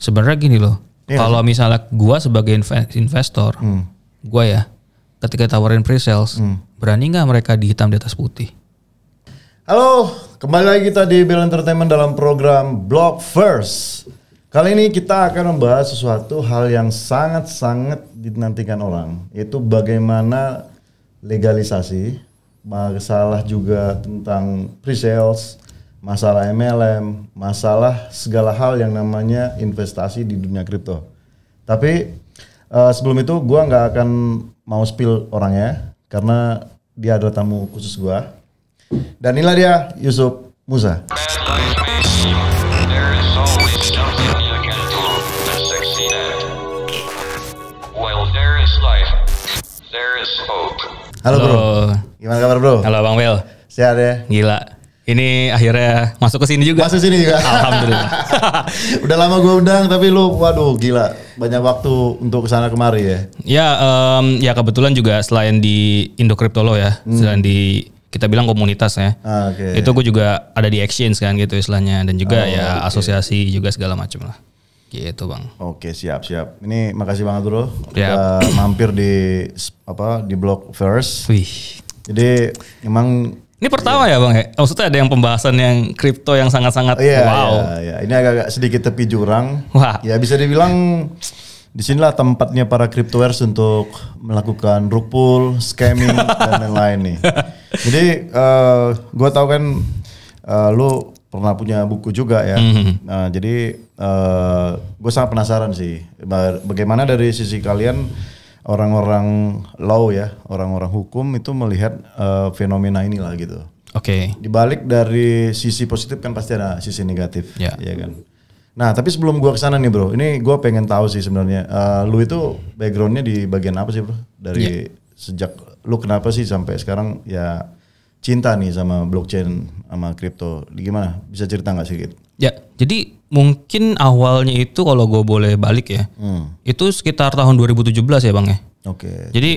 sebenarnya gini loh. Yeah. Kalau misalnya gue sebagai investor, hmm. gua ya ketika tawarin pre-sales, hmm. berani nggak mereka di hitam di atas putih? Halo, kembali lagi kita di Bill Entertainment dalam program Block First. Kali ini kita akan membahas sesuatu hal yang sangat-sangat dinantikan orang, yaitu bagaimana legalisasi, masalah juga tentang pre-sales, masalah MLM, masalah segala hal yang namanya investasi di dunia kripto. Tapi uh, sebelum itu gue nggak akan mau spill orangnya karena dia adalah tamu khusus gue. Dan inilah dia Yusuf Musa. Halo bro, gimana kabar bro? Halo Bang Will. Sehat ya? Gila ini akhirnya masuk ke sini juga. Masuk sini juga. Alhamdulillah. udah lama gue undang tapi lu waduh gila banyak waktu untuk kesana kemari ya. Ya um, ya kebetulan juga selain di Indo lo ya, hmm. selain di kita bilang komunitas ya. Ah, okay. Itu gue juga ada di exchange kan gitu istilahnya dan juga oh, ya okay. asosiasi juga segala macam lah. Gitu bang. Oke siap siap. Ini makasih banget bro. ya mampir di apa di blog first. Wih. Jadi emang ini pertama yeah. ya bang ya? Maksudnya ada yang pembahasan yang kripto yang sangat-sangat yeah, oh, iya, iya, wow. Yeah, yeah. Ini agak-agak sedikit tepi jurang. Wah. Ya bisa dibilang disinilah tempatnya para cryptoers untuk melakukan rug pull, scamming dan lain-lain nih. Jadi uh, eh, gue tau kan uh, lu pernah punya buku juga ya. Mm -hmm. Nah jadi uh, eh, gue sangat penasaran sih bagaimana dari sisi kalian orang-orang law ya, orang-orang hukum itu melihat uh, fenomena inilah gitu. Oke. Okay. Dibalik dari sisi positif kan pasti ada sisi negatif, yeah. ya iya kan. Nah, tapi sebelum gua kesana nih bro, ini gua pengen tahu sih sebenarnya, uh, lu itu backgroundnya di bagian apa sih bro? Dari yeah. sejak lu kenapa sih sampai sekarang ya cinta nih sama blockchain sama crypto? Gimana? Bisa cerita nggak sedikit? Ya, yeah. jadi mungkin awalnya itu kalau gue boleh balik ya, hmm. itu sekitar tahun 2017 ya bang ya. Oke. Okay, Jadi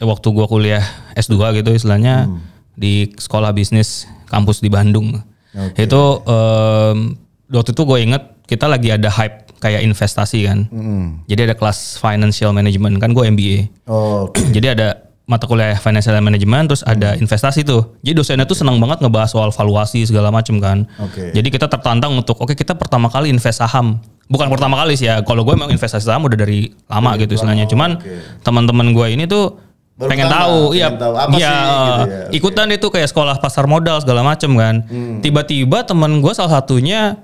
17. waktu gue kuliah S2 gitu istilahnya hmm. di sekolah bisnis kampus di Bandung. Okay. Itu um, waktu itu gue inget kita lagi ada hype kayak investasi kan. Hmm. Jadi ada kelas financial management kan gue MBA. Oh, okay. Jadi ada mata kuliah financial management terus hmm. ada investasi tuh. Jadi dosennya okay. tuh senang banget ngebahas soal valuasi segala macam kan. Okay. Jadi kita tertantang untuk oke okay, kita pertama kali invest saham. Bukan okay. pertama kali sih ya. Kalau gue emang investasi saham udah dari lama okay. gitu istilahnya. Cuman okay. teman-teman gue ini tuh Baru pengen pertama, tahu, iya, pengen iya, tahu apa iya sih, gitu ya eh, okay. ikutan itu kayak sekolah pasar modal segala macam kan. Hmm. Tiba-tiba hmm. teman gue salah satunya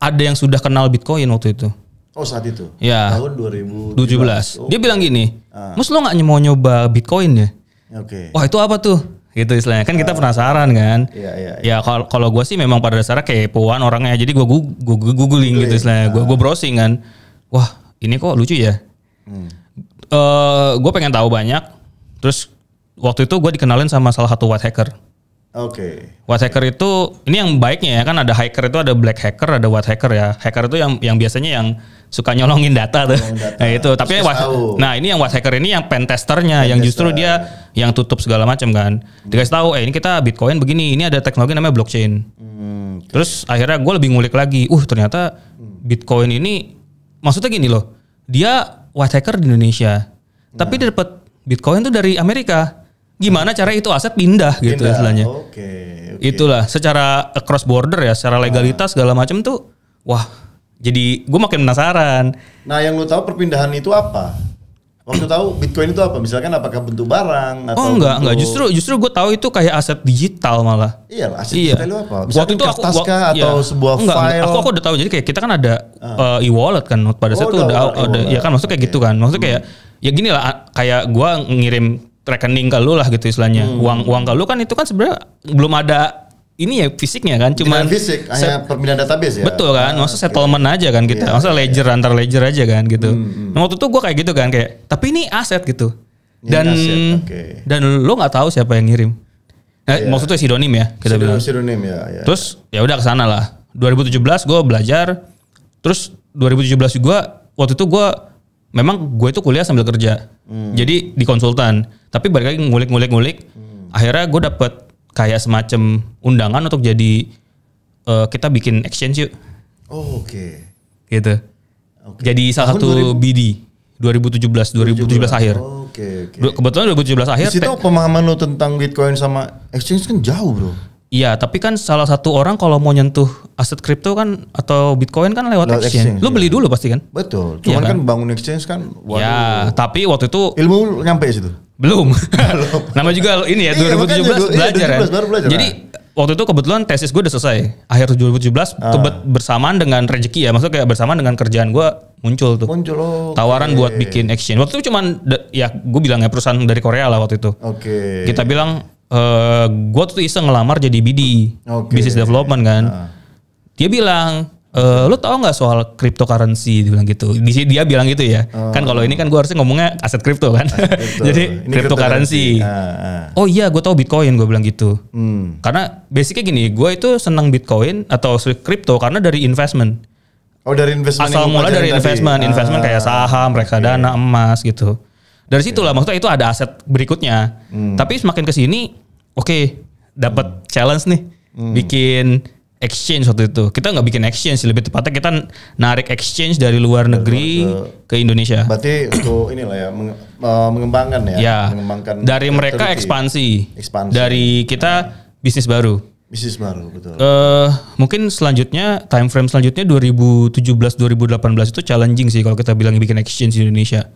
ada yang sudah kenal Bitcoin waktu itu. Oh saat itu? Ya. Tahun 2017. 17. Oh. Dia bilang gini, ah. Mus lo gak mau nyoba Bitcoin ya? Oke. Okay. Wah itu apa tuh? Gitu istilahnya. Kan kita ah. penasaran kan? Iya, iya. iya. ya, kalau gue sih memang pada dasarnya kayak kepoan orangnya. Jadi gue googling, googling, gitu istilahnya. Gue gue ah. browsing kan. Wah ini kok lucu ya? Hmm. Uh, eh, gue pengen tahu banyak. Terus waktu itu gue dikenalin sama salah satu white hacker. Oke. Okay. White hacker itu ini yang baiknya ya kan ada hacker itu ada black hacker ada white hacker ya. Hacker itu yang yang biasanya yang suka nyolongin data tuh. nah, itu. Tapi white, nah ini yang white hacker ini yang pen testernya pen yang justru dia yang tutup segala macam kan. Hmm. Dikasih tahu eh ini kita Bitcoin begini, ini ada teknologi namanya blockchain. Hmm, okay. Terus akhirnya gue lebih ngulik lagi. Uh ternyata hmm. Bitcoin ini maksudnya gini loh. Dia white hacker di Indonesia. Nah. Tapi dia dapat Bitcoin tuh dari Amerika gimana cara itu aset pindah, gitu pindah. gitu istilahnya. Oke. Okay, okay. Itulah secara cross border ya, secara nah. legalitas segala macam tuh wah jadi gue makin penasaran. Nah, yang lo tahu perpindahan itu apa? Waktu tahu Bitcoin itu apa? Misalkan apakah bentuk barang oh, atau Oh enggak, bentuk... enggak. Justru justru gue tahu itu kayak aset digital malah. Iya, aset iya. digital itu apa? Misalkan Waktu itu aku gua, atau iya. sebuah enggak, file. Enggak, aku aku udah tahu. Jadi kayak kita kan ada uh. e-wallet kan pada oh, saat itu udah, udah, udah, ya kan maksudnya okay. kayak gitu kan. Maksudnya kayak hmm. ya gini lah kayak gue ngirim rekening ke lu lah gitu istilahnya. Hmm. Uang uang ke lu kan itu kan sebenarnya belum ada ini ya fisiknya kan cuma fisik hanya database ya. Betul kan? maksudnya settlement okay. aja kan kita. Yeah, iya. ledger yeah. antar ledger aja kan gitu. Hmm, Nah, hmm. waktu itu gua kayak gitu kan kayak tapi ini aset gitu. Dan aset, okay. dan lu nggak tahu siapa yang ngirim. Nah, yeah. maksudnya sidonim ya kita sidonim, bilang. Sidonim ya, ya. Terus ya udah ke sana lah. 2017 gua belajar terus 2017 juga waktu itu gua memang gue itu kuliah sambil kerja hmm. jadi di konsultan tapi balik lagi ngulik-ngulik-ngulik hmm. akhirnya gue dapet kayak semacam undangan untuk jadi uh, kita bikin exchange yuk oh oke okay. gitu okay. jadi salah Tahun satu 2000... BD 2017 2017, akhir oh, oke okay, okay. kebetulan 2017 akhir di pemahaman lo tentang Bitcoin sama exchange kan jauh bro Iya, tapi kan salah satu orang kalau mau nyentuh aset kripto kan atau Bitcoin kan lewat, lewat exchange. exchange. Lu beli iya. dulu pasti kan? Betul. Iya cuman iya kan? kan bangun exchange kan waduh. Ya, tapi waktu itu ilmu nyampe situ. Belum. Belum. Nama juga ini ya 2017 iya, iya, belajar ya. Baru belajar. Jadi waktu itu kebetulan tesis gue udah selesai akhir 2017 ah. kebet bersamaan dengan rezeki ya maksudnya kayak bersamaan dengan kerjaan gue muncul tuh muncul oh, tawaran okay. buat bikin exchange waktu itu cuman ya gue bilang ya perusahaan dari Korea lah waktu itu oke okay. kita bilang Eh, gue tuh iseng ngelamar jadi BD, okay. business development kan. Uh. Dia bilang, e, eh, lo tau nggak soal cryptocurrency? Dia bilang gitu. Di sini dia bilang gitu ya. Uh. Kan kalau ini kan gue harusnya ngomongnya aset kripto kan. jadi ini cryptocurrency. Uh, Oh iya, gue tau Bitcoin. Gue bilang gitu. Hmm. Karena basicnya gini, gue itu senang Bitcoin atau kripto karena dari investment. Oh dari investment. Asal mula dari investment, tadi. investment uh. kayak saham, reksadana, okay. emas gitu. Dari situ lah maksudnya itu ada aset berikutnya. Hmm. Tapi semakin ke sini oke okay, dapat hmm. challenge nih hmm. bikin exchange waktu itu. Kita nggak bikin exchange, lebih tepatnya kita narik exchange dari luar negeri ke, ke Indonesia. Berarti untuk inilah ya eh, mengembangkan ya, ya, mengembangkan dari mereka ekspansi. Ekspansi. Dari kita hmm. bisnis baru. Bisnis baru, betul. Uh, mungkin selanjutnya time frame selanjutnya 2017 2018 itu challenging sih kalau kita bilang bikin exchange di Indonesia.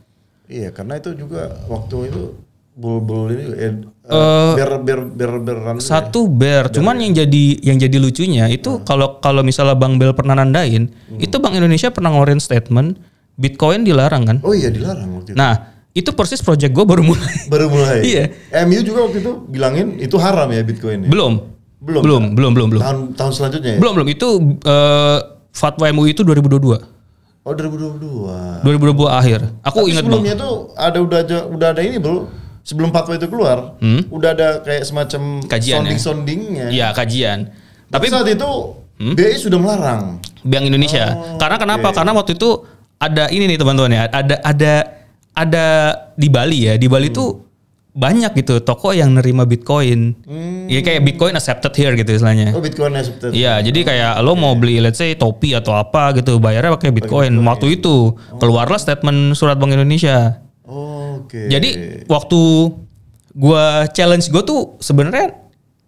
Iya, karena itu juga waktu itu Bulbul ini eh, uh, ber ber bear, satu ber, Cuman yang jadi yang jadi lucunya itu hmm. kalau hmm. kalau misalnya Bang Bel pernah nandain, hmm. itu Bank Indonesia pernah ngeluarin statement Bitcoin dilarang kan? Oh iya dilarang waktu itu. Nah, itu persis project gue baru mulai. Baru mulai. iya. MU juga waktu itu bilangin itu haram ya Bitcoin. Ya? Belum. Belum. Belum, kan? belum, belum, belum. Tahun tahun selanjutnya ya? Belum, belum. Itu uh, fatwa Mu itu 2022. Oh 2022. 2022 akhir. Aku Tapi ingat sebelumnya tuh ada udah udah ada ini belum? sebelum fatwa itu keluar, hmm? udah ada kayak semacam kajian ya? sounding-soundingnya. Iya, kajian. Tapi saat itu hmm? BI sudah melarang Bank Indonesia. Oh, Karena kenapa? Okay. Karena waktu itu ada ini nih teman-teman ya, ada ada ada di Bali ya. Di Bali hmm. tuh banyak gitu toko yang nerima Bitcoin. Hmm. Ya kayak Bitcoin accepted here gitu istilahnya. Oh, Bitcoin accepted. Iya, jadi kayak lo mau beli let's say topi atau apa gitu, bayarnya pakai Bitcoin. Bitcoin. Waktu iya. itu oh. keluarlah statement surat Bank Indonesia. Oke. Okay. Jadi waktu gua challenge gua tuh sebenarnya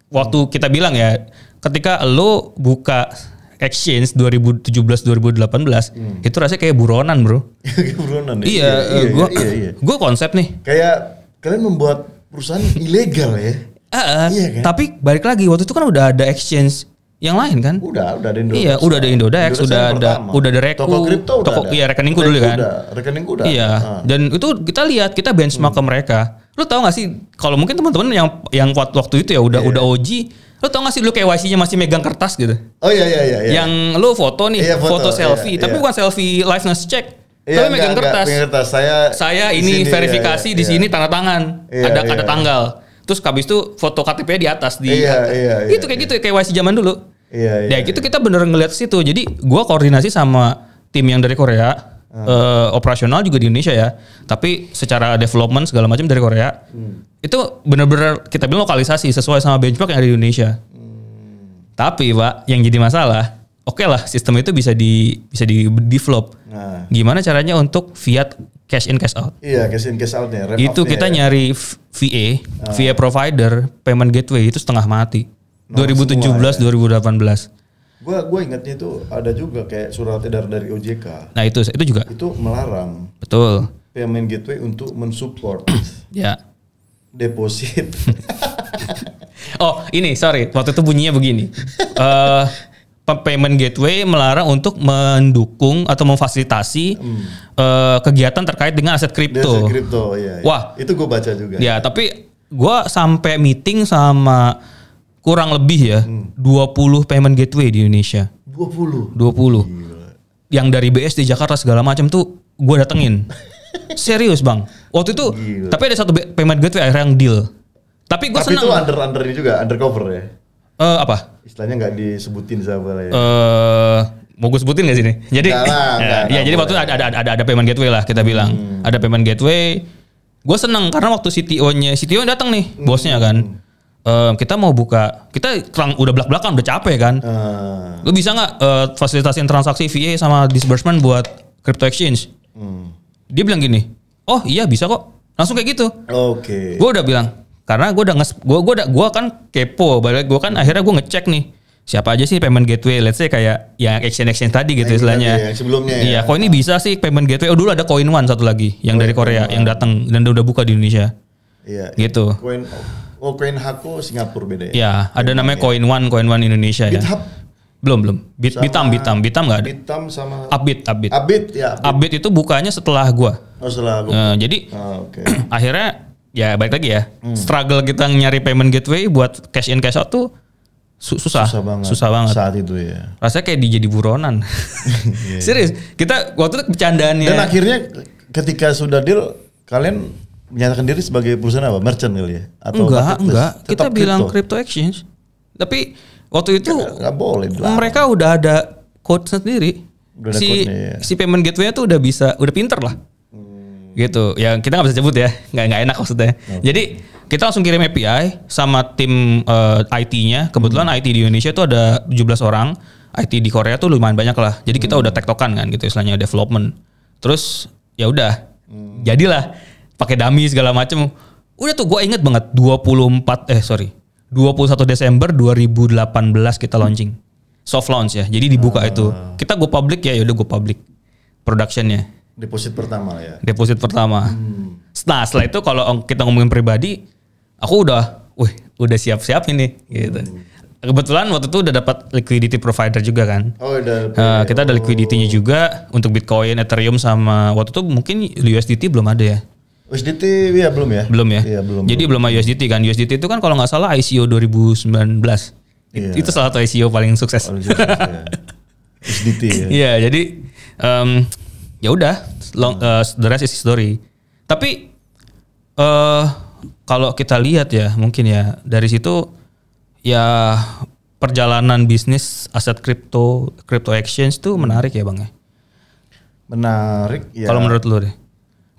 waktu hmm. kita bilang ya ketika lo buka exchange 2017 2018 hmm. itu rasanya kayak buronan, Bro. buronan ya. Iya, iya, iya gua iya, iya, iya. gua konsep nih. Kayak kalian membuat perusahaan ilegal ya. uh, iya kan? Tapi balik lagi waktu itu kan udah ada exchange yang lain kan? Udah, udah ada Indodex. Iya, udah ada Indodex, udah ada pertama. udah ada Reku. Toko kripto udah toko, ada. Iya, rekeningku dulu kan. Udah, rekeningku udah. Iya. Ah. Dan itu kita lihat, kita benchmark ke hmm. mereka. Lu tahu gak sih kalau mungkin teman-teman yang yang kuat waktu itu ya udah iya. udah OG lo tau gak sih lo KYC-nya masih megang kertas gitu? Oh iya iya iya. iya. Yang lo foto nih, iya, foto, foto iya, selfie, iya, tapi bukan selfie liveness check. tapi megang kertas. Enggak, kertas. Saya saya ini sini, verifikasi iya, iya, di sini tanda tangan. Iya, ada iya. ada tanggal terus habis itu foto ktp di atas di iya, kayak Iya, iya, gitu kayak iya. gitu KYC zaman dulu. Iya, iya. Ya iya, gitu iya. kita bener ngeliat situ. Jadi gua koordinasi sama tim yang dari Korea. Uh. Uh, operasional juga di Indonesia ya, tapi secara development segala macam dari Korea hmm. itu bener-bener kita bilang lokalisasi sesuai sama benchmark yang ada di Indonesia. Hmm. Tapi pak yang jadi masalah, oke okay lah sistem itu bisa di bisa di develop. Nah. Gimana caranya untuk fiat cash in cash out? Iya cash in cash out Itu kita ya. nyari VA, uh. Ah. VA provider, payment gateway itu setengah mati. 2017 semua, ya. 2018. Gua gue ingatnya itu ada juga kayak surat edar dari OJK. Nah, itu itu juga. Itu melarang. Betul. Payment gateway untuk mensupport ya. Deposit. oh, ini sorry, waktu itu bunyinya begini. uh, payment gateway melarang untuk mendukung atau memfasilitasi hmm. uh, kegiatan terkait dengan aset kripto. Aset kripto, ya, ya. Wah, itu gue baca juga. Ya, ya. tapi gue sampai meeting sama kurang lebih ya hmm. 20 payment gateway di Indonesia. 20. 20. Gila. Yang dari BSD Jakarta segala macam tuh gue datengin. Serius, Bang. Waktu itu Gila. tapi ada satu payment gateway akhirnya yang deal. Tapi gue seneng. Tapi itu under under ini juga undercover ya. Eh uh, apa? Istilahnya nggak disebutin siapa lah ya. Eh uh, mau gue sebutin gak sini? Jadi, enggak lah, enggak, ya, ya jadi waktu itu ada, ada ada ada payment gateway lah kita bilang, hmm. ada payment gateway. Gue seneng karena waktu CTO-nya CTO datang nih, hmm. bosnya kan um, kita mau buka kita terang udah belak belakan udah capek kan hmm. lu bisa nggak uh, fasilitasin transaksi VA sama disbursement buat crypto exchange hmm. dia bilang gini oh iya bisa kok langsung kayak gitu oke okay. gue udah bilang karena gue udah nges gue gue udah gue kan kepo balik gue kan akhirnya gue ngecek nih siapa aja sih payment gateway let's say kayak yang exchange exchange tadi gitu nah, istilahnya Ya sebelumnya iya ya. kok ini bisa sih payment gateway oh dulu ada coin one satu lagi yang coin dari Korea yang datang dan udah buka di Indonesia iya gitu coin Oh, koin Hako oh, Singapura beda ya. Iya, ada namanya Coin One, Coin One Indonesia Bit ya. Belum, belum. Bit, sama, bitam, bitam, bitam nggak ada. Bitam sama Abit Abit Abit ya. Abit abit itu bukanya setelah gua. Oh, setelah gua. Nah, jadi ah, okay. akhirnya ya balik lagi ya. Hmm. Struggle kita nyari payment gateway buat cash in cash out tuh susah susah banget. susah banget saat itu ya rasanya kayak dijadi buronan yeah. serius kita waktu itu bercandaannya dan akhirnya ketika sudah deal kalian menyatakan diri sebagai perusahaan apa? Merchant kali ya? Atau enggak, enggak. Kita crypto. bilang crypto exchange. Tapi waktu itu enggak boleh bilang. mereka udah ada code sendiri. Udah ada si ya. si payment gateway tuh udah bisa, udah pinter lah. Hmm. Gitu. yang kita nggak bisa sebut ya, nggak nggak enak maksudnya. Okay. Jadi kita langsung kirim API sama tim uh, eh, IT-nya. Kebetulan hmm. IT di Indonesia tuh ada 17 orang. IT di Korea tuh lumayan banyak lah. Jadi kita hmm. udah tektokan kan gitu istilahnya development. Terus ya udah hmm. jadilah pakai dami segala macem. Udah tuh gue inget banget 24 eh sorry 21 Desember 2018 kita launching soft launch ya. Jadi dibuka uh, itu ah. kita gue public ya, yaudah gue public productionnya. Deposit pertama ya. Deposit pertama. Hmm. Nah setelah itu kalau kita ngomongin pribadi, aku udah, wih udah siap-siap ini gitu. Hmm. Kebetulan waktu itu udah dapat liquidity provider juga kan. Oh udah. Uh, kita ada liquidity-nya oh. juga untuk Bitcoin, Ethereum sama waktu itu mungkin USDT belum ada ya. USDT ya belum ya? Belum ya. Iya, belum. Jadi belum, belum USDT kan. USDT itu kan kalau nggak salah ICO 2019. Iya. Itu salah satu ICO paling sukses. Paling sukses ya. USDT ya. Iya, jadi um, ya udah long uh, the rest is history. Tapi uh, kalau kita lihat ya mungkin ya dari situ ya perjalanan bisnis aset kripto, crypto exchange itu menarik ya Bang ya. Menarik ya. Kalau menurut lu deh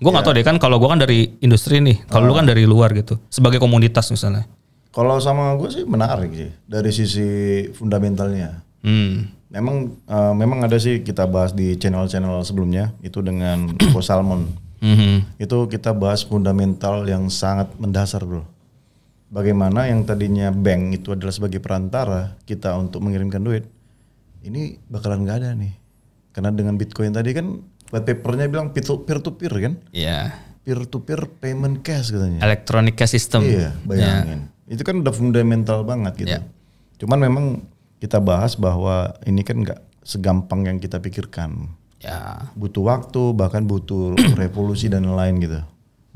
Gue nggak gak iya. tau deh kan kalau gue kan dari industri nih, kalau oh. lu ah. kan dari luar gitu, sebagai komunitas misalnya. Kalau sama gue sih menarik sih dari sisi fundamentalnya. Hmm. Memang uh, memang ada sih kita bahas di channel-channel sebelumnya itu dengan Ko Salmon. Mm -hmm. Itu kita bahas fundamental yang sangat mendasar bro. Bagaimana yang tadinya bank itu adalah sebagai perantara kita untuk mengirimkan duit, ini bakalan nggak ada nih. Karena dengan Bitcoin tadi kan white papernya bilang peer to peer, kan? Iya. Yeah. Peer to peer payment cash katanya. Electronic cash system. Iya, bayangin. Yeah. Itu kan udah fundamental banget gitu. Yeah. Cuman memang kita bahas bahwa ini kan nggak segampang yang kita pikirkan. Ya. Butuh waktu, bahkan butuh revolusi dan lain-lain gitu.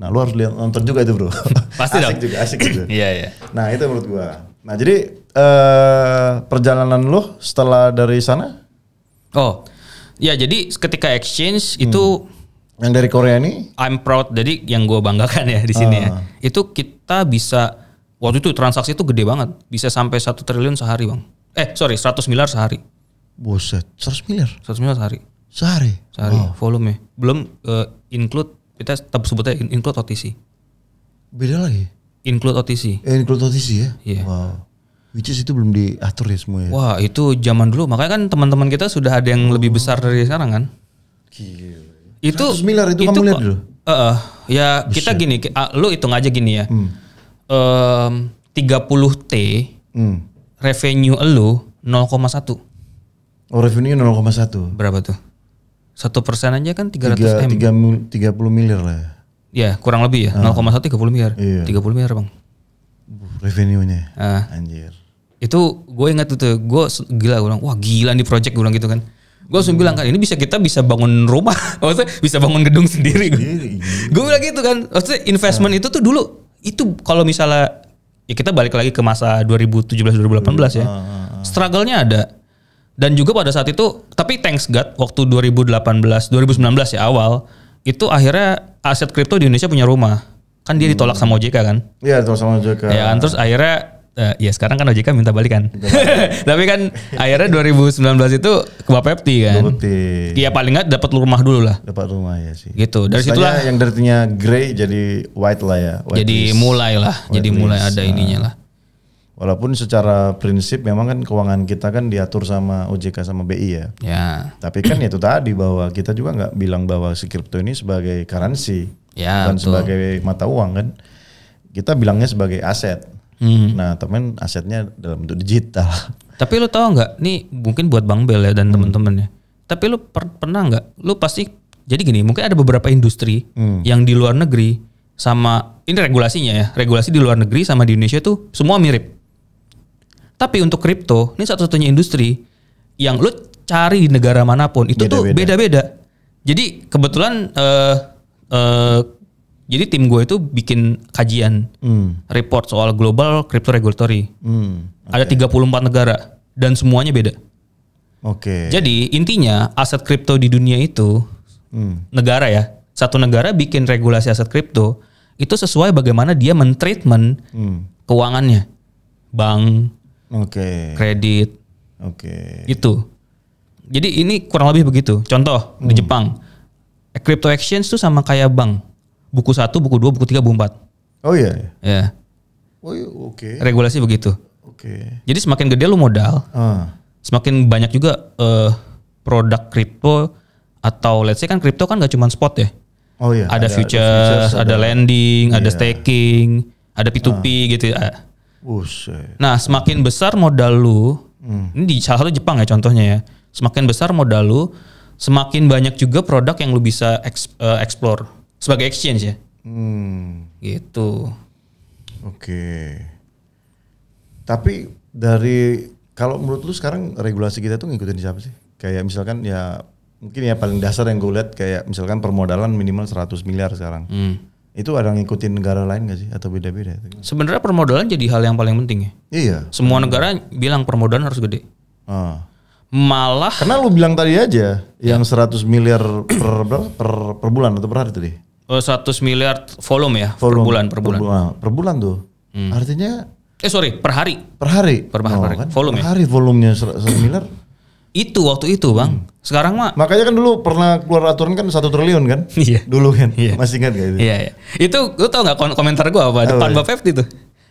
Nah, lu harus lihat nonton juga itu, Bro. Pasti asik dong. juga, asik gitu. Iya, iya. Nah, itu menurut gua. Nah, jadi eh perjalanan lu setelah dari sana? Oh, Ya jadi ketika exchange hmm. itu yang dari Korea ini I'm proud jadi yang gue banggakan ya di sini ya ah. itu kita bisa waktu itu transaksi itu gede banget bisa sampai satu triliun sehari bang eh sorry 100 miliar sehari buset 100 miliar 100 miliar sehari sehari sehari wow. volume belum uh, include kita tetap sebutnya include OTC beda lagi include OTC eh, include OTC ya iya yeah. wow Which is itu belum diatur ya semuanya. Wah itu zaman dulu makanya kan teman-teman kita sudah ada yang oh. lebih besar dari sekarang kan. Gila. Itu miliar itu, itu kamu lihat dulu. Uh, uh, ya Besar. kita gini, uh, lu hitung aja gini ya. Hmm. Uh, 30 t hmm. revenue lu 0,1. Oh revenue 0,1. Berapa tuh? Satu persen aja kan 300 3, m. 3, 30 miliar lah. Ya? ya kurang lebih ya. uh, 0,1 30 miliar. Iya. 30 miliar bang. Revenue-nya. uh. Anjir itu gue ingat tuh, gue gila gue bilang, wah gila nih project gue bilang gitu kan. Gue langsung bilang kan ini bisa kita bisa bangun rumah, maksudnya bisa bangun gedung sendiri. Iya. gue bilang gitu kan, maksudnya investment iya. itu tuh dulu itu kalau misalnya ya kita balik lagi ke masa 2017 2018 ya. Ah, ah, ah. Struggle-nya ada. Dan juga pada saat itu tapi thanks God waktu 2018 2019 ya awal itu akhirnya aset kripto di Indonesia punya rumah. Kan dia ditolak hmm. sama OJK kan? Iya, ditolak sama OJK. Ya, kan, terus akhirnya Uh, ya sekarang kan OJK minta balikan. Tapi kan akhirnya 2019 itu ke Bapepti kan. Bapepti. Iya paling nggak dapat rumah dulu lah. Dapat rumah ya sih. Gitu. Dari Misalnya situlah yang darinya grey jadi white lah ya. White jadi list. mulai lah. White jadi list. mulai ada ininya ah. lah. Walaupun secara prinsip memang kan keuangan kita kan diatur sama OJK sama BI ya. Ya. Tapi kan itu tadi bahwa kita juga nggak bilang bahwa si kripto ini sebagai currency, ya, bukan betul. sebagai mata uang kan. Kita bilangnya sebagai aset. Hmm. Nah, temen asetnya dalam bentuk digital. Tapi lu tahu nggak? Nih mungkin buat Bang Bel ya dan hmm. temen-temennya. Tapi lu per pernah nggak? Lu pasti jadi gini, mungkin ada beberapa industri hmm. yang di luar negeri sama ini regulasinya ya, regulasi di luar negeri sama di Indonesia tuh semua mirip. Tapi untuk kripto, ini satu-satunya industri yang lu cari di negara manapun itu beda -beda. tuh beda-beda. Jadi kebetulan uh, uh, jadi tim gue itu bikin kajian hmm. report soal global crypto regulatory. Hmm. Okay. Ada 34 negara dan semuanya beda. Oke. Okay. Jadi intinya aset kripto di dunia itu hmm. negara ya. Satu negara bikin regulasi aset kripto itu sesuai bagaimana dia mentreatment hmm. keuangannya. Bank, okay. kredit. Oke. Okay. Itu. Jadi ini kurang lebih begitu. Contoh hmm. di Jepang crypto exchange itu sama kayak bank buku satu, buku dua, buku tiga, buku empat. Oh iya. iya. Ya. Yeah. Oh iya, oke. Okay. Regulasi begitu. Oke. Okay. Jadi semakin gede lu modal, uh. semakin banyak juga uh, produk kripto atau let's say kan kripto kan gak cuma spot ya. Oh iya. Ada, ada futures, ada, futures, ada lending, iya. ada staking, ada P2P uh. Ah. gitu. Ya. Nah, semakin besar modal lu, hmm. ini di salah satu Jepang ya contohnya ya. Semakin besar modal lu, semakin banyak juga produk yang lu bisa eks, uh, explore sebagai exchange ya. Hmm. Gitu. Oke. Okay. Tapi dari kalau menurut lu sekarang regulasi kita tuh ngikutin siapa sih? Kayak misalkan ya mungkin ya paling dasar yang gue lihat kayak misalkan permodalan minimal 100 miliar sekarang. Hmm. Itu ada ngikutin negara lain gak sih atau beda-beda? Sebenarnya permodalan jadi hal yang paling penting ya. Iya. Semua negara bilang permodalan harus gede. Ah. Malah karena lu bilang tadi aja yang 100 miliar per, per per bulan atau per hari tadi. Oh, 100 miliar volume ya volume, per bulan per bulan. Per bulan, per bulan tuh. Hmm. Artinya eh sorry, per hari. Per hari. Per, hari. oh, per hari. Kan? Volume. Per hari volumenya 100 miliar. Itu waktu itu, Bang. Hmm. Sekarang mah Makanya kan dulu pernah keluar aturan kan satu triliun kan? Iya. dulu kan. Iya. Masih ingat gak itu? Iya, iya. Itu lu tau gak komentar gua apa? Depan Bapak Fifty tuh.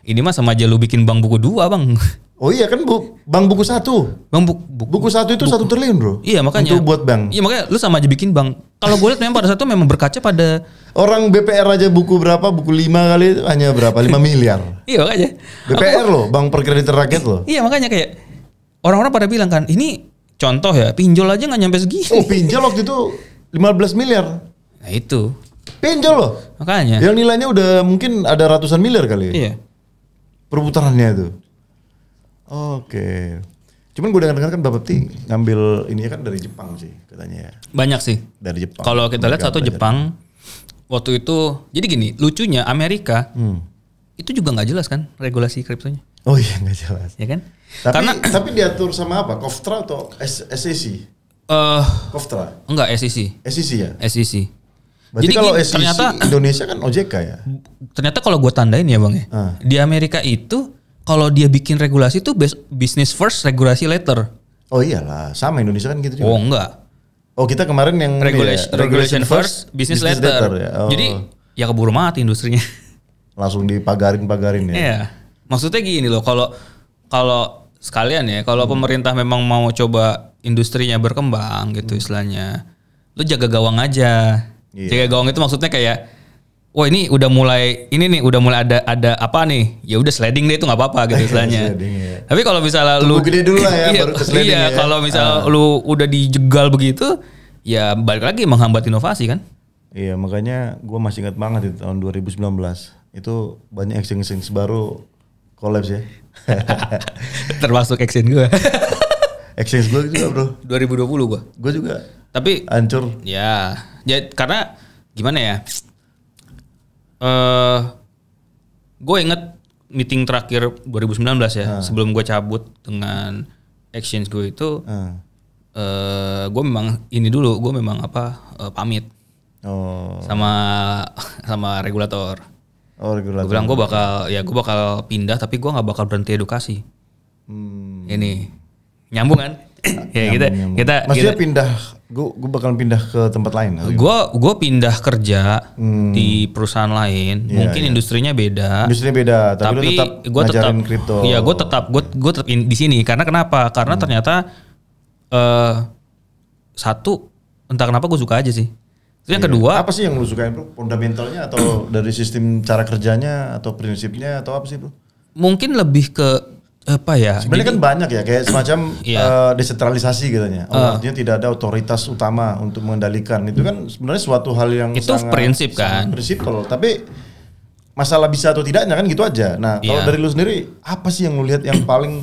Ini mah sama aja lu bikin bang buku dua, Bang. Oh iya kan bu, bank buku satu. Bank bu, buku, buku satu itu satu triliun bro. Iya makanya. Itu buat bang. Iya makanya lu sama aja bikin bang. Kalau gue lihat memang pada satu memang berkaca pada orang BPR aja buku berapa buku lima kali itu hanya berapa lima miliar. iya makanya. BPR loh, bang perkreditan rakyat loh. Iya makanya kayak orang-orang pada bilang kan ini contoh ya pinjol aja nggak nyampe segini. Oh pinjol waktu itu lima belas miliar. Nah itu. Pinjol loh. Makanya. Yang nilainya udah mungkin ada ratusan miliar kali. Iya. Perputarannya itu. Oke. Okay. Cuman gue dengar-dengar kan Bapepti ngambil ini kan dari Jepang sih katanya ya. Banyak sih. Dari Jepang. Kalau kita lihat satu Jepang waktu itu jadi gini, lucunya Amerika hmm. itu juga nggak jelas kan regulasi kriptonya. Oh iya nggak jelas. Ya kan? Tapi, Karena tapi diatur sama apa? Koftra atau SEC? Eh, uh, Koftra. Enggak, SEC. SEC ya? SEC. Berarti Jadi kalau gini, SEC ternyata Indonesia kan OJK ya? Ternyata kalau gue tandain ya Bang ya. Uh. Di Amerika itu kalau dia bikin regulasi tuh business first, regulasi later. Oh iyalah, sama Indonesia kan gitu juga. Oh enggak. Oh kita kemarin yang regulation, ya, regulation, first, business, later. later ya. oh. Jadi ya keburu mati industrinya. Langsung dipagarin-pagarin ya. Iya. Maksudnya gini loh, kalau kalau sekalian ya, kalau hmm. pemerintah memang mau coba industrinya berkembang gitu hmm. istilahnya, lu jaga gawang aja. Yeah. Jaga gawang itu maksudnya kayak wah ini udah mulai ini nih udah mulai ada ada apa nih ya udah sliding deh itu nggak apa-apa gitu istilahnya ya. tapi kalau misalnya Tunggu lu gede dulu lah ya iya, baru sliding iya, ya kalau misal uh. Ah. lu udah dijegal begitu ya balik lagi menghambat inovasi kan iya makanya gue masih ingat banget itu tahun 2019 itu banyak exchange exchange baru kolaps ya termasuk exchange gue Exchange gue juga bro 2020 gue Gue juga Tapi Hancur Ya, ya Karena gimana ya uh, eh, gue inget meeting terakhir 2019 ya, uh. sebelum gue cabut dengan exchange gue itu, uh. Ah. uh, eh, gue memang ini dulu, gue memang apa uh, pamit oh. sama sama regulator. Oh, Gue bilang gue bakal ya gue bakal pindah, tapi gue nggak bakal berhenti edukasi. Hmm. Ini nyambung kan? ya kita nyambung. kita maksudnya kita, pindah gue gue bakal pindah ke tempat lain gue gue pindah kerja hmm. di perusahaan lain yeah, mungkin yeah. industrinya beda industrinya beda tapi, tapi tetap gue tetap kripto ya gue tetap gue gue tetap di sini karena kenapa karena hmm. ternyata uh, satu entah kenapa gue suka aja sih Terus yang iya. kedua apa sih yang lu sukain bro? Fundamentalnya atau dari sistem cara kerjanya atau prinsipnya atau apa sih bro? Mungkin lebih ke apa ya? Sebenarnya kan banyak ya kayak semacam iya. uh, desentralisasi gitu Oh, uh. Artinya tidak ada otoritas utama untuk mengendalikan. Itu kan sebenarnya suatu hal yang itu sangat, prinsip kan. Prinsip tapi masalah bisa atau tidaknya kan gitu aja. Nah, yeah. kalau iya. dari lu sendiri apa sih yang lu lihat yang paling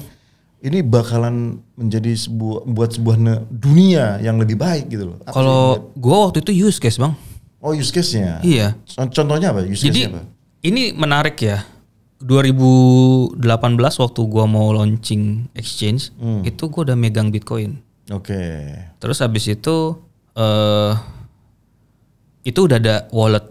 ini bakalan menjadi sebuah buat sebuah dunia yang lebih baik gitu loh. Kalau gua waktu itu use case, Bang. Oh, use case-nya. Iya. Contohnya apa? Use Jadi, nya apa? Ini menarik ya 2018 waktu gua mau launching exchange hmm. itu gua udah megang Bitcoin. Oke. Okay. Terus habis itu uh, itu udah ada wallet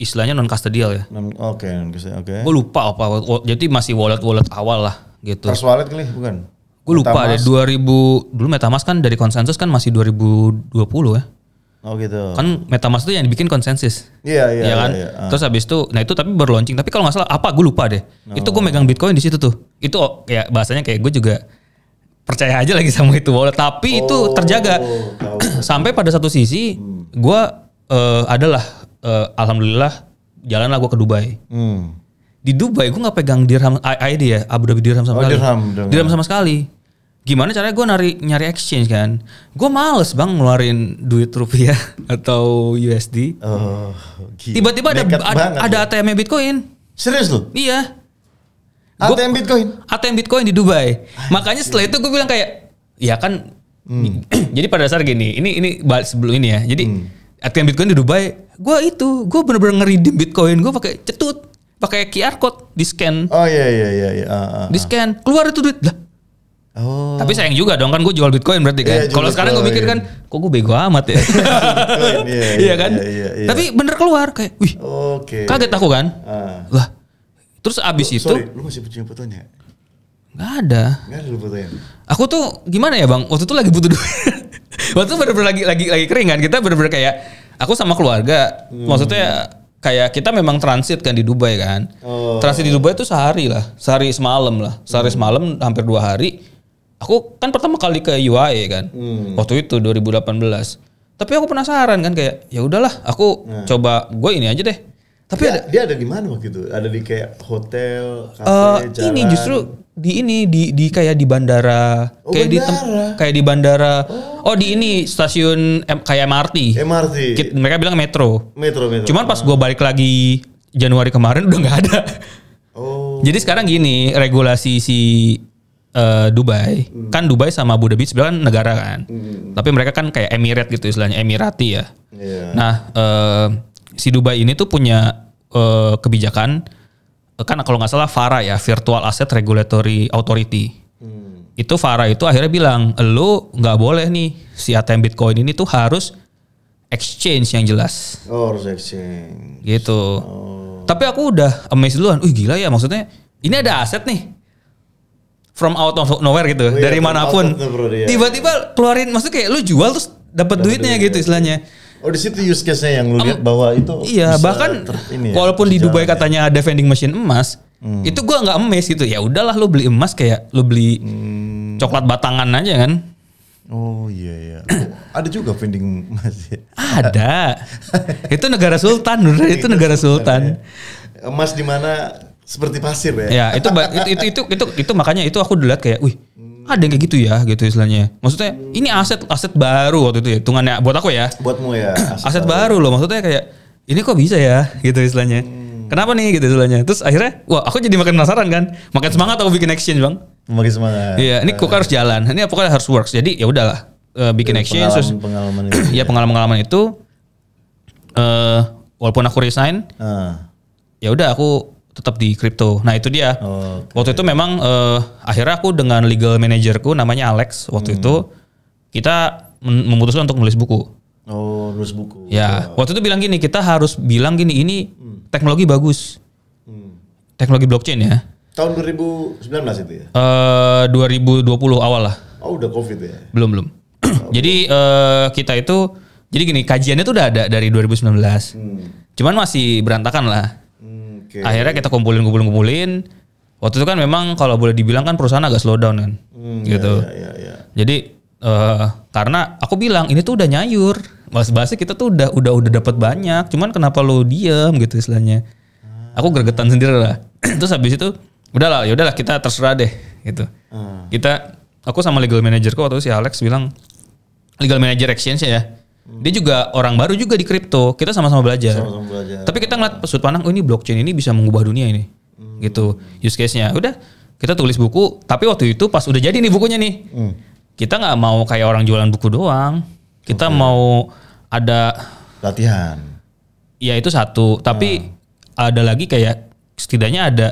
istilahnya ya. non custodial ya. Oke, okay, non custodial. Oke. Okay. Gua lupa apa jadi masih wallet-wallet awal lah gitu. Terus wallet kali bukan? Gua lupa deh 2000 dulu MetaMask kan dari konsensus kan masih 2020 ya. Oh gitu. Kan MetaMask itu yang dibikin konsensus. Iya yeah, iya. Yeah, ya kan. Yeah, yeah. Uh. Terus habis itu, nah itu tapi baru launching. Tapi kalau nggak salah apa? Gue lupa deh. Oh. Itu gue megang Bitcoin di situ tuh. Itu oh, ya bahasanya kayak gue juga percaya aja lagi sama itu wallet. Tapi oh, itu terjaga oh, sampai pada satu sisi hmm. gue uh, adalah uh, alhamdulillah jalanlah gue ke Dubai. Hmm. Di Dubai gue nggak pegang dirham ID ya Abu Dhabi dirham sama oh, sekali. dirham. dirham sama sekali gimana caranya gue nari nyari exchange kan gue males bang ngeluarin duit rupiah atau USD tiba oh, tiba-tiba ada ada, ada atm Bitcoin serius lu iya gua, ATM Bitcoin ATM Bitcoin di Dubai Ay, makanya setelah itu gue bilang kayak ya kan hmm. jadi pada dasar gini ini ini sebelum ini ya jadi hmm. ATM Bitcoin di Dubai gue itu gue bener-bener ngeridim Bitcoin gue pakai cetut pakai QR code di scan oh iya iya iya, iya. Uh, uh, uh. di scan keluar itu duit lah Oh. Tapi sayang juga dong kan gue jual bitcoin berarti kan. Iya, Kalau sekarang gue mikir kan, kok gue bego amat ya. bitcoin, iya, iya, iya kan. Iya, iya. Tapi bener keluar kayak, wih. Oke. Okay. Kaget aku kan. Ah. Lah. Terus abis lu, itu. Sorry, lu masih punya fotonya? Gak ada. Gak ada lu fotonya. Aku tuh gimana ya bang? Waktu itu lagi butuh duit. Waktu itu bener-bener lagi lagi lagi kering kan. Kita bener-bener kayak aku sama keluarga. Hmm. Maksudnya kayak kita memang transit kan di Dubai kan. Oh. Transit di Dubai itu sehari lah, sehari semalam lah, sehari hmm. semalam hampir dua hari Aku kan pertama kali ke UAE kan. Hmm. Waktu itu 2018. Tapi aku penasaran kan kayak ya udahlah aku nah. coba gue ini aja deh. Tapi dia, ada dia ada di mana waktu itu? Ada di kayak hotel, kafe, uh, jalan. Ini justru di ini di di kayak di bandara oh, kayak bandara. di kayak di bandara oh. oh di ini stasiun M, kayak MRT MRT Kita, mereka bilang metro metro metro cuman pas ah. gue balik lagi Januari kemarin udah nggak ada oh jadi sekarang gini regulasi si uh, Dubai hmm. kan Dubai sama Abu Dhabi sebenarnya kan negara kan hmm. tapi mereka kan kayak Emirat gitu istilahnya Emirati ya yeah. nah uh, si Dubai ini tuh punya uh, kebijakan kan kalau nggak salah FARA ya Virtual Asset Regulatory Authority hmm. itu Farah itu akhirnya bilang lo nggak boleh nih si ATM Bitcoin ini tuh harus exchange yang jelas oh harus exchange gitu oh. tapi aku udah amazed duluan, wih gila ya maksudnya ini ada aset nih from out of nowhere gitu, oh, iya, dari manapun. Iya. Tiba-tiba ya. keluarin maksudnya kayak lu jual terus dapat duitnya duit, gitu iya. istilahnya. Oh di situ use case-nya yang lu um, lihat bahwa itu Iya, bahkan ini ya, walaupun di Dubai ya. katanya ada vending machine emas, hmm. itu gua nggak emes gitu. Ya udahlah lu beli emas kayak lu beli hmm. coklat batangan aja kan. Oh iya iya. ada juga vending emas. Ya. Ada. itu negara sultan, itu negara iya, iya. sultan. Emas di mana seperti pasir ya. Ya, itu itu, itu itu itu itu makanya itu aku dilihat kayak, wih, ada yang kayak gitu ya gitu istilahnya. Maksudnya hmm. ini aset aset baru waktu itu ya, hitungannya buat aku ya. Buatmu ya. Aset, aset baru. loh, maksudnya kayak ini kok bisa ya gitu istilahnya. Hmm. Kenapa nih gitu istilahnya. Terus akhirnya wah aku jadi makin penasaran kan. Makin semangat aku bikin exchange, Bang. Makin semangat. Iya, ini kok harus jalan. Ini pokoknya harus works. Jadi ya udahlah eh, bikin Jadi exchange pengalaman, terus pengalaman itu. Iya, ya pengalaman-pengalaman itu uh, walaupun aku resign uh. ya udah aku tetap di kripto. Nah itu dia. Okay. Waktu itu memang uh, akhirnya aku dengan legal manajerku namanya Alex waktu hmm. itu kita memutuskan untuk nulis buku. Oh nulis buku. Ya wow. waktu itu bilang gini kita harus bilang gini ini hmm. teknologi bagus, hmm. teknologi blockchain ya. Tahun 2019 itu ya? Eh, uh, 2020 awal lah. Oh udah covid ya? Belum belum. Oh, jadi uh, kita itu jadi gini kajiannya tuh udah ada dari 2019. Hmm. Cuman masih berantakan lah. Okay. Akhirnya kita kumpulin kumpulin kumpulin. Waktu itu kan memang kalau boleh dibilang kan perusahaan agak slow down kan. Hmm, gitu. Yeah, yeah, yeah. Ya. Jadi uh, karena aku bilang ini tuh udah nyayur. Mas bahasa kita tuh udah udah udah dapat banyak. Cuman kenapa lo diem gitu istilahnya. Aku ah. gregetan sendiri lah. Terus habis itu udahlah ya udahlah kita terserah deh gitu. Hmm. Kita aku sama legal manager kok waktu itu si Alex bilang legal manager exchange ya Hmm. Dia juga orang baru juga di kripto. Kita sama-sama belajar. Sama-sama belajar. Tapi kita ngeliat pesut pandang, oh ini blockchain ini bisa mengubah dunia ini. Hmm. Gitu. Use case-nya. Udah, kita tulis buku. Tapi waktu itu pas udah jadi nih bukunya nih. Hmm. Kita nggak mau kayak orang jualan buku doang. Kita okay. mau ada latihan. Ya itu satu. Tapi hmm. ada lagi kayak setidaknya ada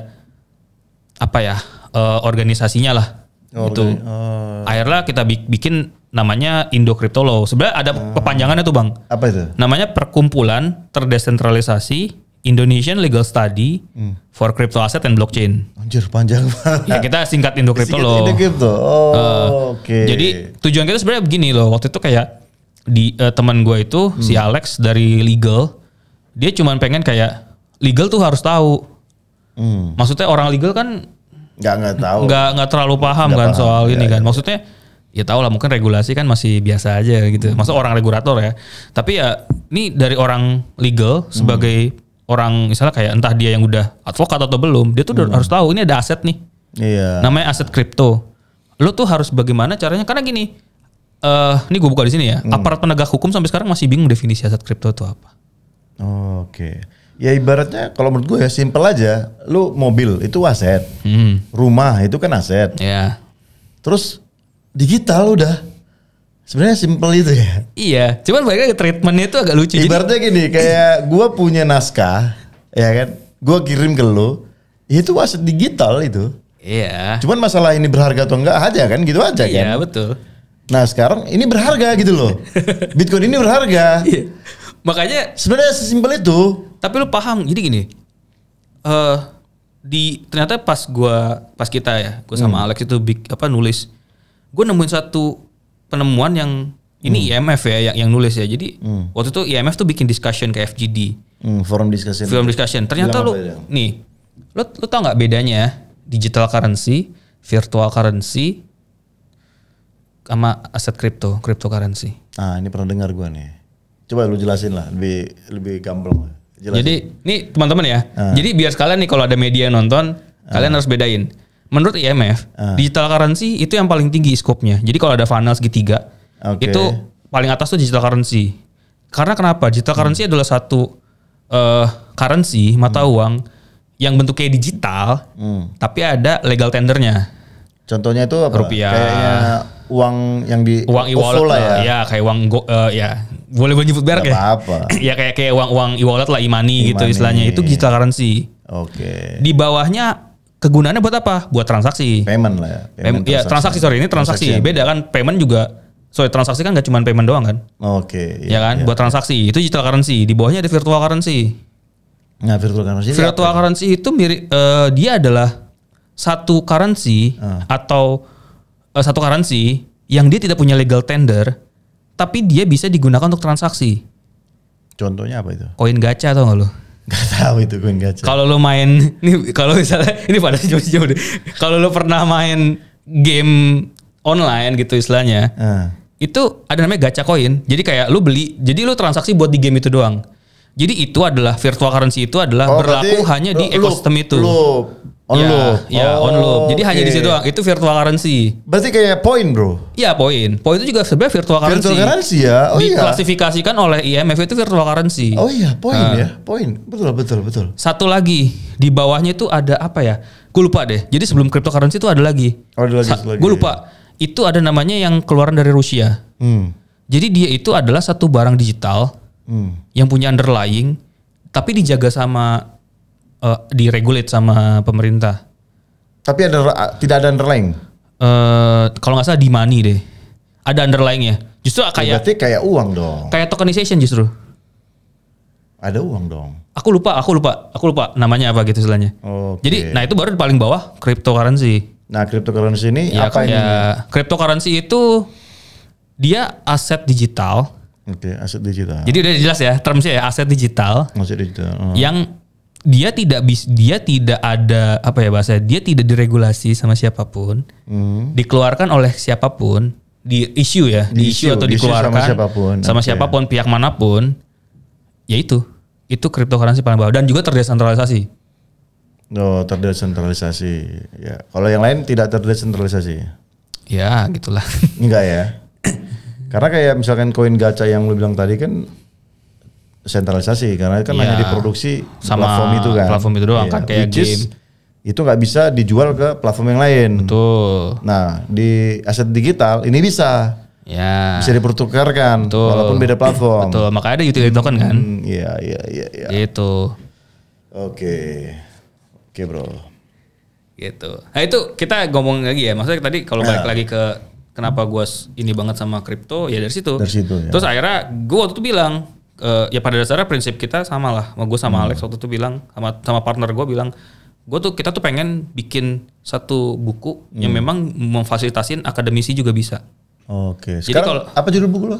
apa ya? Uh, organisasinya lah. Oh, gitu. Okay. Oh. Akhirnya kita bikin namanya Indo Crypto Law. Sebenarnya ada hmm. kepanjangannya tuh bang. Apa itu? Namanya Perkumpulan Terdesentralisasi Indonesian Legal Study hmm. for Crypto Asset and Blockchain. Anjir panjang banget. Ya kita singkat Indo Crypto loh. Indo Crypto. Oh, ah. uh, oke. Okay. Jadi tujuan kita sebenarnya begini loh. Waktu itu kayak di uh, teman gue itu hmm. si Alex dari legal, dia cuma pengen kayak legal tuh harus tahu. Hmm. Maksudnya orang legal kan nggak nggak tahu. Nggak nggak terlalu paham gak kan paham. soal ya, ini kan. Iya. Maksudnya ya tau lah mungkin regulasi kan masih biasa aja gitu. Hmm. Masa orang regulator ya. Tapi ya ini dari orang legal hmm. sebagai hmm. orang misalnya kayak entah dia yang udah advokat atau belum, dia tuh hmm. harus tahu ini ada aset nih. Iya. Namanya aset kripto. Lo tuh harus bagaimana caranya karena gini, eh uh, ini gue buka di sini ya. Hmm. Aparat penegak hukum sampai sekarang masih bingung definisi aset kripto itu apa. Oke. Okay. Ya ibaratnya kalau menurut gue ya simple aja. Lu mobil itu aset. Hmm. Rumah itu kan aset. Iya. Yeah. Terus digital udah. Sebenarnya simple itu ya. Iya, cuman mereka treatmentnya itu agak lucu. Ibaratnya jadi... gini, kayak gue punya naskah, ya kan? Gue kirim ke lo, ya itu wasit digital itu. Iya. Cuman masalah ini berharga atau enggak aja kan, gitu aja iya, kan. Iya betul. Nah sekarang ini berharga gitu loh. Bitcoin ini berharga. Iya. Makanya sebenarnya sesimpel itu. Tapi lu paham, jadi gini. Eh uh, di ternyata pas gua pas kita ya, gua sama hmm. Alex itu big, apa nulis gue nemuin satu penemuan yang ini hmm. IMF e ya yang, yang nulis ya. Jadi hmm. waktu itu IMF e tuh bikin discussion ke FGD. Hmm, forum discussion. Forum discussion. Ternyata lo, lu ya? nih, lu lu tau nggak bedanya ya? digital currency, virtual currency, sama aset kripto, cryptocurrency. Ah, ini pernah dengar gue nih. Coba lu jelasin lah, lebih lebih gampang. Jelasin. Jadi, nih teman-teman ya. Ah. Jadi biar sekalian nih kalau ada media nonton, ah. kalian harus bedain menurut IMF uh. Ah. digital currency itu yang paling tinggi skopnya. Jadi kalau ada funnel segitiga okay. itu paling atas tuh digital currency. Karena kenapa? Digital hmm. currency adalah satu uh, currency mata hmm. uang yang bentuknya digital, hmm. tapi ada legal tendernya. Contohnya itu apa? Rupiah. Kayaknya uang yang di uang e-wallet lah ya. ya kayak uang go, uh, ya boleh menyebut merek ya apa, ya kayak kayak uang uang e-wallet lah e-money e gitu istilahnya itu digital currency oke okay. di bawahnya kegunaannya buat apa? Buat transaksi. Payment lah ya. Payment, payment ya, transaksi. Ya, transaksi sorry ini transaksi. transaksi. Beda kan payment juga Sorry transaksi kan gak cuma payment doang kan? Oke. Okay, ya, ya kan, ya. buat transaksi itu digital currency. Di bawahnya ada virtual currency. Nah, virtual currency. Virtual currency itu mirip uh, dia adalah satu currency uh. atau uh, satu currency yang dia tidak punya legal tender, tapi dia bisa digunakan untuk transaksi. Contohnya apa itu? Koin gacha atau gak lo? Gak tahu itu gue gak Kalau lo main ini kalau misalnya ini pada jauh-jauh deh. Kalau lo pernah main game online gitu istilahnya. Uh. Itu ada namanya gacha coin. Jadi kayak lu beli, jadi lu transaksi buat di game itu doang. Jadi itu adalah virtual currency itu adalah oh, berlaku hanya di ekosistem itu. Lu On ya, loop. Ya, oh, on loop. Jadi okay. hanya di situ itu virtual currency. Berarti kayak poin, Bro. Iya, poin. Poin itu juga sebenarnya virtual currency. Virtual currency ya. Oh iya. Diklasifikasikan oleh IMF itu virtual currency. Oh iya, poin nah. ya. poin. Betul, betul, betul. Satu lagi, di bawahnya itu ada apa ya? Gue lupa deh. Jadi sebelum cryptocurrency itu ada lagi. Oh, ada lagi. lagi. Gue iya, lupa. Iya. Itu ada namanya yang keluaran dari Rusia. Hmm. Jadi dia itu adalah satu barang digital hmm. yang punya underlying tapi dijaga sama uh, diregulate sama pemerintah. Tapi ada uh, tidak ada underlying? Uh, kalau nggak salah dimani deh. Ada ya. Justru ya, kayak berarti kayak uang dong. Kayak tokenization justru. Ada uang dong. Aku lupa, aku lupa, aku lupa namanya apa gitu istilahnya. Okay. Jadi, nah itu baru paling bawah cryptocurrency. Nah, cryptocurrency ini ya, apa ya. ini? Cryptocurrency itu dia aset digital. Oke, okay, aset digital. Jadi udah jelas ya termsnya ya aset digital. Aset digital. Oh. Yang dia tidak bis, dia tidak ada apa ya bahasa dia tidak diregulasi sama siapapun hmm. dikeluarkan oleh siapapun di isu ya di, di isu atau dikeluarkan sama siapapun sama okay. siapapun pihak manapun yaitu itu itu cryptocurrency paling bawah dan juga terdesentralisasi no oh, terdesentralisasi ya kalau yang lain tidak terdesentralisasi ya gitulah enggak ya karena kayak misalkan koin gacha yang lu bilang tadi kan sentralisasi karena kan yeah. hanya diproduksi sama platform itu kan. Platform itu doang yeah. kan kayak Which game. Is, itu nggak bisa dijual ke platform yang lain. Betul. Nah, di aset digital ini bisa. Ya. Bisa dipertukarkan Betul. walaupun beda platform. Betul, makanya ada utility token kan? Hmm, iya, hmm, iya, iya, iya. Gitu. Oke. Okay. Oke, okay, Bro. Gitu. Nah, itu kita ngomong lagi ya. Maksudnya tadi kalau balik nah. lagi ke kenapa gue ini banget sama kripto ya dari situ. Dari situ ya. Terus akhirnya gue waktu itu bilang uh, ya pada dasarnya prinsip kita sama lah. Sama gue sama hmm. Alex waktu itu bilang sama sama partner gue bilang gue tuh kita tuh pengen bikin satu buku hmm. yang memang memfasilitasin akademisi juga bisa. Oke. Okay. Jadi kalau apa judul buku lo?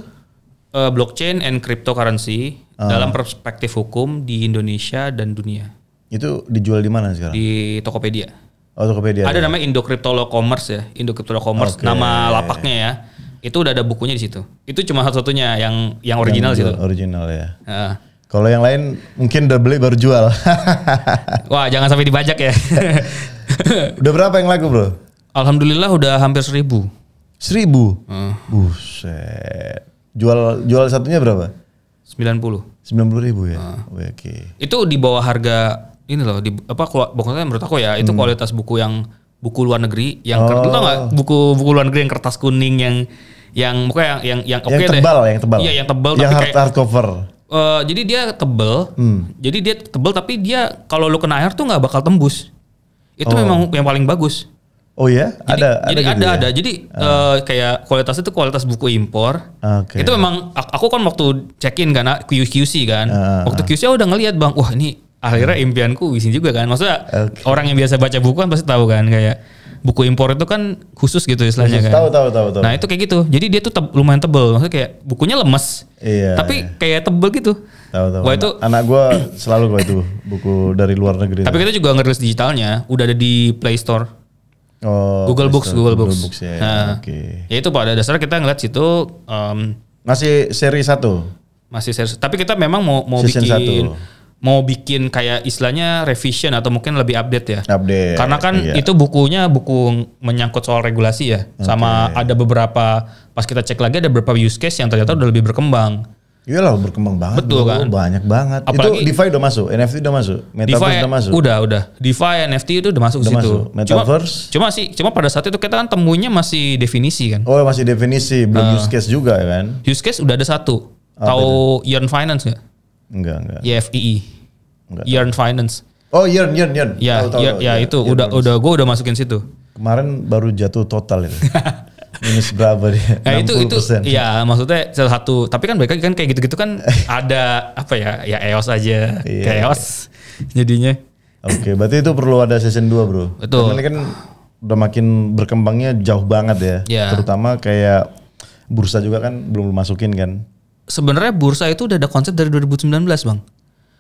Uh, blockchain and cryptocurrency uh. dalam perspektif hukum di Indonesia dan dunia. Itu dijual di mana sekarang? Di Tokopedia. Oh, Tokopedia. Ada ya. namanya Indo Crypto Commerce ya, Indo Crypto Commerce okay. nama lapaknya ya. Itu udah ada bukunya di situ. Itu cuma satu-satunya yang yang original yang situ. Original ya. Uh. Kalau yang lain mungkin udah beli baru jual. Wah jangan sampai dibajak ya. udah berapa yang laku bro? Alhamdulillah udah hampir seribu. Seribu? Uh. Buset. Jual jual satunya berapa? sembilan puluh sembilan puluh ribu ya? Uh. Oke. Okay. Itu di bawah harga ini loh di apa pokoknya menurut aku ya itu hmm. kualitas buku yang buku luar negeri yang oh. kertas buku buku luar negeri yang kertas kuning yang yang pokoknya yang yang, yang oke okay yang tebal yang tebal iya yang tebal yang tapi hard, kayak, hardcover uh, jadi dia tebal hmm. jadi dia tebal tapi dia kalau lu kena air tuh nggak bakal tembus itu oh. memang yang paling bagus Oh ya, jadi, ada, jadi ada, gitu ada, ya? Jadi uh. Uh, kayak kualitas itu kualitas buku impor. Okay. Itu memang aku kan waktu check in karena QC kan. Uh, uh. Waktu QC aku udah ngelihat bang, wah ini akhirnya impianku wisin juga kan maksudnya okay. orang yang biasa baca buku kan pasti tahu kan kayak buku impor itu kan khusus gitu istilahnya kan tahu, tahu tahu tahu nah itu kayak gitu jadi dia tuh te lumayan tebel maksudnya kayak bukunya lemes iya, tapi iya. kayak tebel gitu tahu tahu Wah itu anak gua selalu gua itu buku dari luar negeri tapi kita juga ngerilis digitalnya udah ada di Play Store Oh, Google Books, Google, Google Books. Books ya, ya. nah, okay. ya itu pada dasarnya kita ngeliat situ um, masih seri satu, masih seri. Tapi kita memang mau mau Season bikin satu mau bikin kayak istilahnya revision atau mungkin lebih update ya. Update. Karena kan iya. itu bukunya buku menyangkut soal regulasi ya. Okay. Sama ada beberapa pas kita cek lagi ada beberapa use case yang ternyata udah lebih berkembang. Iya lah berkembang banget. Betul kan? Banyak banget. Apalagi, itu DeFi udah masuk, NFT udah masuk, Metaverse DeFi, udah masuk. Udah, udah. DeFi NFT itu udah masuk udah situ. Masuk. Metaverse. Cuma, cuma sih, cuma pada saat itu kita kan temunya masih definisi kan. Oh, masih definisi, belum uh, use case juga ya kan. Use case udah ada satu. Tahu Yearn Finance gak? Enggak, enggak. YFII. Ya, enggak. Yearn Finance. Oh, Yearn, Yearn, Yearn. Ya, tahu, ya, tahu, ya, ya itu udah udah gue udah masukin situ. Kemarin baru jatuh total itu. minus berapa dia? Nah, eh, 60%. itu itu ya maksudnya salah satu tapi kan mereka kan kayak gitu-gitu kan ada apa ya ya EOS aja iya, EOS iya. jadinya. Oke, okay, berarti itu perlu ada season 2, Bro. Betul. Karena ini kan udah makin berkembangnya jauh banget ya. Yeah. Terutama kayak bursa juga kan belum masukin kan sebenarnya bursa itu udah ada konsep dari 2019 bang.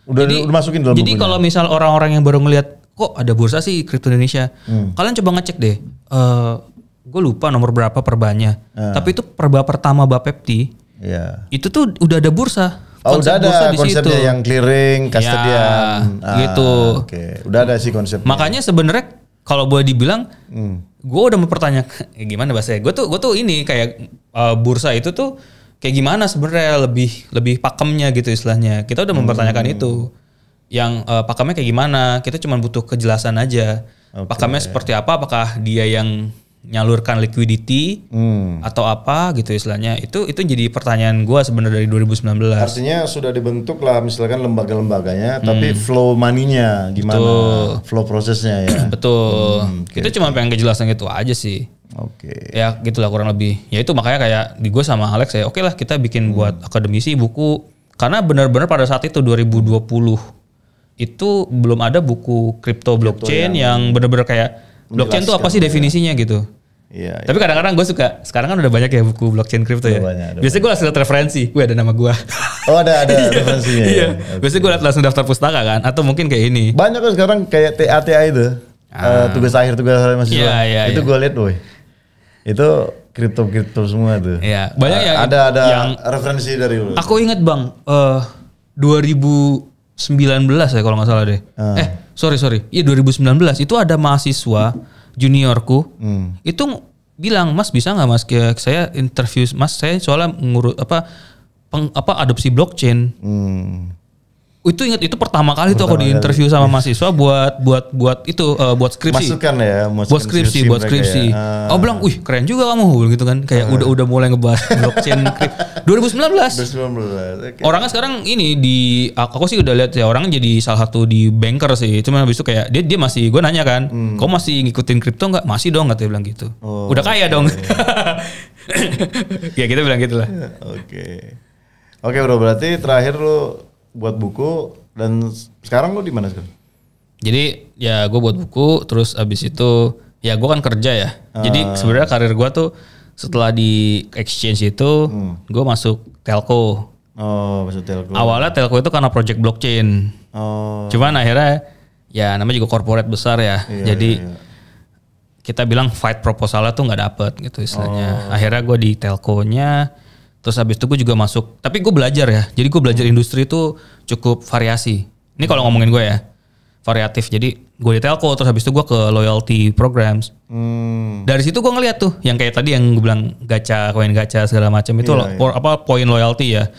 Udah, jadi, udah masukin dalam Jadi kalau misal orang-orang yang baru ngelihat kok ada bursa sih kripto Indonesia, hmm. kalian coba ngecek deh. Uh, eh, gue lupa nomor berapa perbanya. Uh. Hmm. Tapi itu perba pertama Bapepti. Iya. Itu tuh udah ada bursa. Oh, udah ada bursa di konsepnya situ. yang clearing, iya, custodian. Ya, ah, gitu. Oke, okay. udah ada sih konsepnya. Makanya sebenarnya kalau boleh dibilang, hmm. gue udah mempertanyakan ya gimana bahasa Gue tuh gue tuh ini kayak uh, bursa itu tuh kayak gimana sebenarnya lebih lebih pakemnya gitu istilahnya. Kita udah mempertanyakan hmm. itu. Yang uh, pakemnya kayak gimana? Kita cuma butuh kejelasan aja. Okay. Pakemnya seperti apa? Apakah dia yang nyalurkan liquidity hmm. atau apa gitu istilahnya itu itu jadi pertanyaan gue sebenarnya dari 2019 artinya sudah dibentuk lah misalkan lembaga-lembaganya hmm. tapi flow maninya gimana betul. flow prosesnya ya betul hmm, okay. itu cuma pengen kejelasan gitu aja sih Oke. Okay. Ya gitulah kurang lebih. Ya itu makanya kayak di gue sama Alex ya, oke okay lah kita bikin hmm. buat akademisi buku karena benar-benar pada saat itu 2020 itu belum ada buku kripto blockchain yang, yang benar-benar kayak blockchain itu apa sih definisinya ya. gitu. Iya, iya. Tapi kadang-kadang gue suka. Sekarang kan udah banyak ya buku blockchain crypto ya. Banyak, Biasanya gue langsung liat referensi. Gue ada nama gue. Oh ada ada iya. referensinya. Ya? Iya. Ya. Okay. Biasanya gue langsung daftar pustaka kan. Atau mungkin kayak ini. Banyak kan sekarang kayak TATA itu. Ah. Uh, tugas akhir tugas akhir masih iya, iya, itu gue liat, woi itu kripto kripto semua tuh. ya banyak ya. Ada ada yang referensi dari lu. Aku ingat bang, uh, eh, 2019 ya kalau nggak salah deh. Hmm. Eh sorry sorry, iya 2019 itu ada mahasiswa juniorku hmm. itu bilang mas bisa nggak mas saya interview mas saya soalnya ngurut apa peng, apa adopsi blockchain. Hmm itu ingat itu pertama kali pertama tuh aku diinterview sama mahasiswa buat buat buat itu uh, buat skripsi. Masukan ya, buat skripsi, buat ya. skripsi. Ya. Oh bilang, "Wih, keren juga kamu." gitu kan. Kayak uh. udah udah mulai ngebahas blockchain 2019. 2019. Okay. Orangnya sekarang ini di aku sih udah lihat ya orang jadi salah satu di banker sih. Cuman habis itu kayak dia dia masih gue nanya kan, hmm. "Kau masih ngikutin kripto nggak?" "Masih dong," katanya bilang gitu. Oh, udah kaya okay. dong. ya kita gitu bilang gitu lah. Oke. Okay. Oke, okay, Bro, berarti terakhir lu buat buku dan sekarang lo di mana sekarang? Jadi ya gue buat buku terus abis itu ya gue kan kerja ya. Uh. Jadi ah. sebenarnya karir gue tuh setelah di exchange itu hmm. gue masuk telco. Oh, masuk telco. Awalnya telco itu karena project blockchain. Oh. Cuman akhirnya ya namanya juga corporate besar ya. Iya, Jadi iya, iya. kita bilang fight proposalnya tuh nggak dapet gitu istilahnya. Oh. Akhirnya gue di telkonya Terus habis itu gue juga masuk, tapi gue belajar ya. Jadi gue belajar industri itu cukup variasi. Ini kalau ngomongin gue ya, variatif. Jadi gue di telco, terus habis itu gue ke loyalty programs. Hmm. Dari situ gue ngeliat tuh, yang kayak tadi yang gue bilang gacha, koin gacha segala macam itu yeah, lo, yeah. apa poin loyalty ya,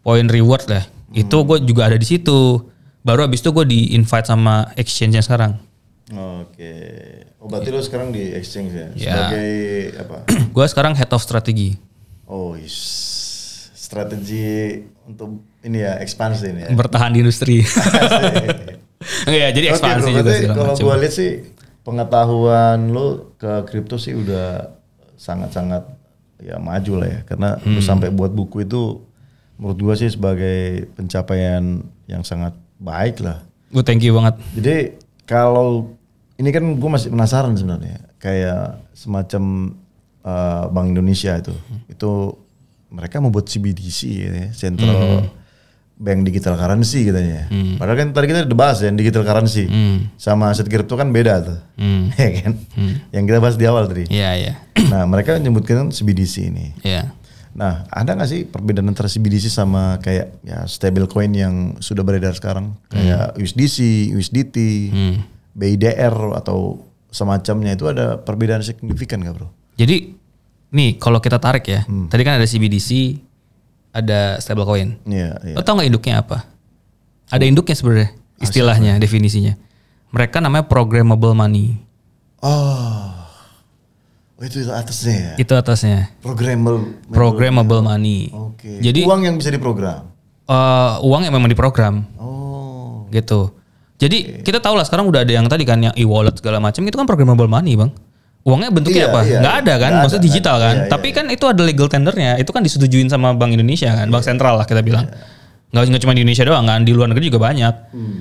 poin reward lah. Hmm. Itu gue juga ada di situ. Baru habis itu gue di invite sama exchange yang sekarang. Oke. Oh berarti yeah. lo sekarang di exchange ya? Iya. Sebagai apa? gue sekarang head of strategy. Oh, strategi untuk ini ya ekspansi ini ya. Bertahan di industri. Iya, ya, jadi ekspansi okay, juga sih. Kalau gue lihat sih pengetahuan lo ke kripto sih udah sangat-sangat ya maju lah ya karena hmm. lu sampai buat buku itu menurut gue sih sebagai pencapaian yang sangat baik lah. Gue thank you banget. Jadi kalau ini kan gue masih penasaran sebenarnya kayak semacam uh, Bank Indonesia itu. Itu mereka membuat CBDC gitu ya, Central hmm. Bank Digital Currency katanya. Hmm. Padahal kan tadi kita udah bahas ya digital currency hmm. sama aset kripto kan beda tuh. Hmm. ya kan? Hmm. Yang kita bahas di awal tadi. Iya, yeah, iya. Yeah. Nah, mereka menyebutkan CBDC ini. Iya. Yeah. Nah, ada nggak sih perbedaan antara CBDC sama kayak ya stable coin yang sudah beredar sekarang hmm. kayak hmm. USDC, USDT, hmm. BIDR atau semacamnya itu ada perbedaan signifikan nggak bro? Jadi nih kalau kita tarik ya, hmm. tadi kan ada CBDC, ada stablecoin. Iya, yeah, yeah. Tahu tau nggak induknya apa? Ada induknya sebenarnya istilahnya, Asyik. definisinya. Mereka namanya programmable money. Oh. itu itu atasnya ya. Itu atasnya. Programmable. Programmable iya. money. Oke. Okay. Jadi uang yang bisa diprogram. Uh, uang yang memang diprogram. Oh. Gitu. Jadi okay. kita tahu lah sekarang udah ada yang tadi kan yang e-wallet segala macam itu kan programmable money bang uangnya bentuknya iya, apa? Iya, ada kan, maksudnya ada, kan? digital kan. Iya, iya, Tapi kan itu ada legal tendernya, itu kan disetujuin sama Bank Indonesia kan, Bank iya. Sentral lah kita bilang. Iya. Gak gak cuma di Indonesia doang kan, di luar negeri juga banyak. Hmm.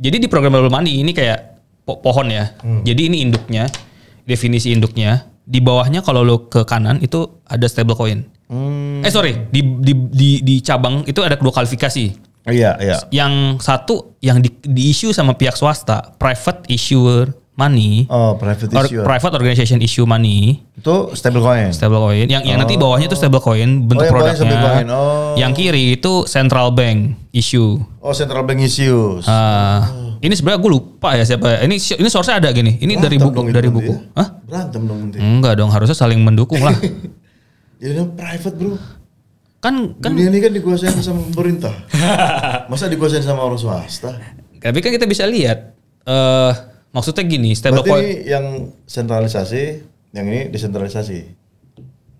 Jadi di program Global Money ini kayak po pohon ya. Hmm. Jadi ini induknya, definisi induknya. Di bawahnya kalau lo ke kanan itu ada stablecoin. Hmm. Eh sorry, di, di, di, di cabang itu ada dua kualifikasi. Iya, iya. Yang satu yang di, di issue sama pihak swasta, private issuer money. Oh, private issue. private organization issue money. Itu stablecoin. Stablecoin. Yang yang oh. nanti bawahnya itu stablecoin bentuk oh, yang produknya. Oh. Yang kiri itu central bank issue. Oh, central bank issues. Uh, oh. Ini sebenarnya gue lupa ya siapa. Ya. Ini ini source ada gini. Ini Berantem dari buku dari buku. Ah, Berantem dong nanti. Enggak dong, harusnya saling mendukung lah. ya private, Bro kan kan dunia ini kan dikuasain sama pemerintah masa dikuasain sama orang swasta tapi kan kita bisa lihat uh, Maksudnya gini, stable Berarti coin yang sentralisasi, yang ini desentralisasi.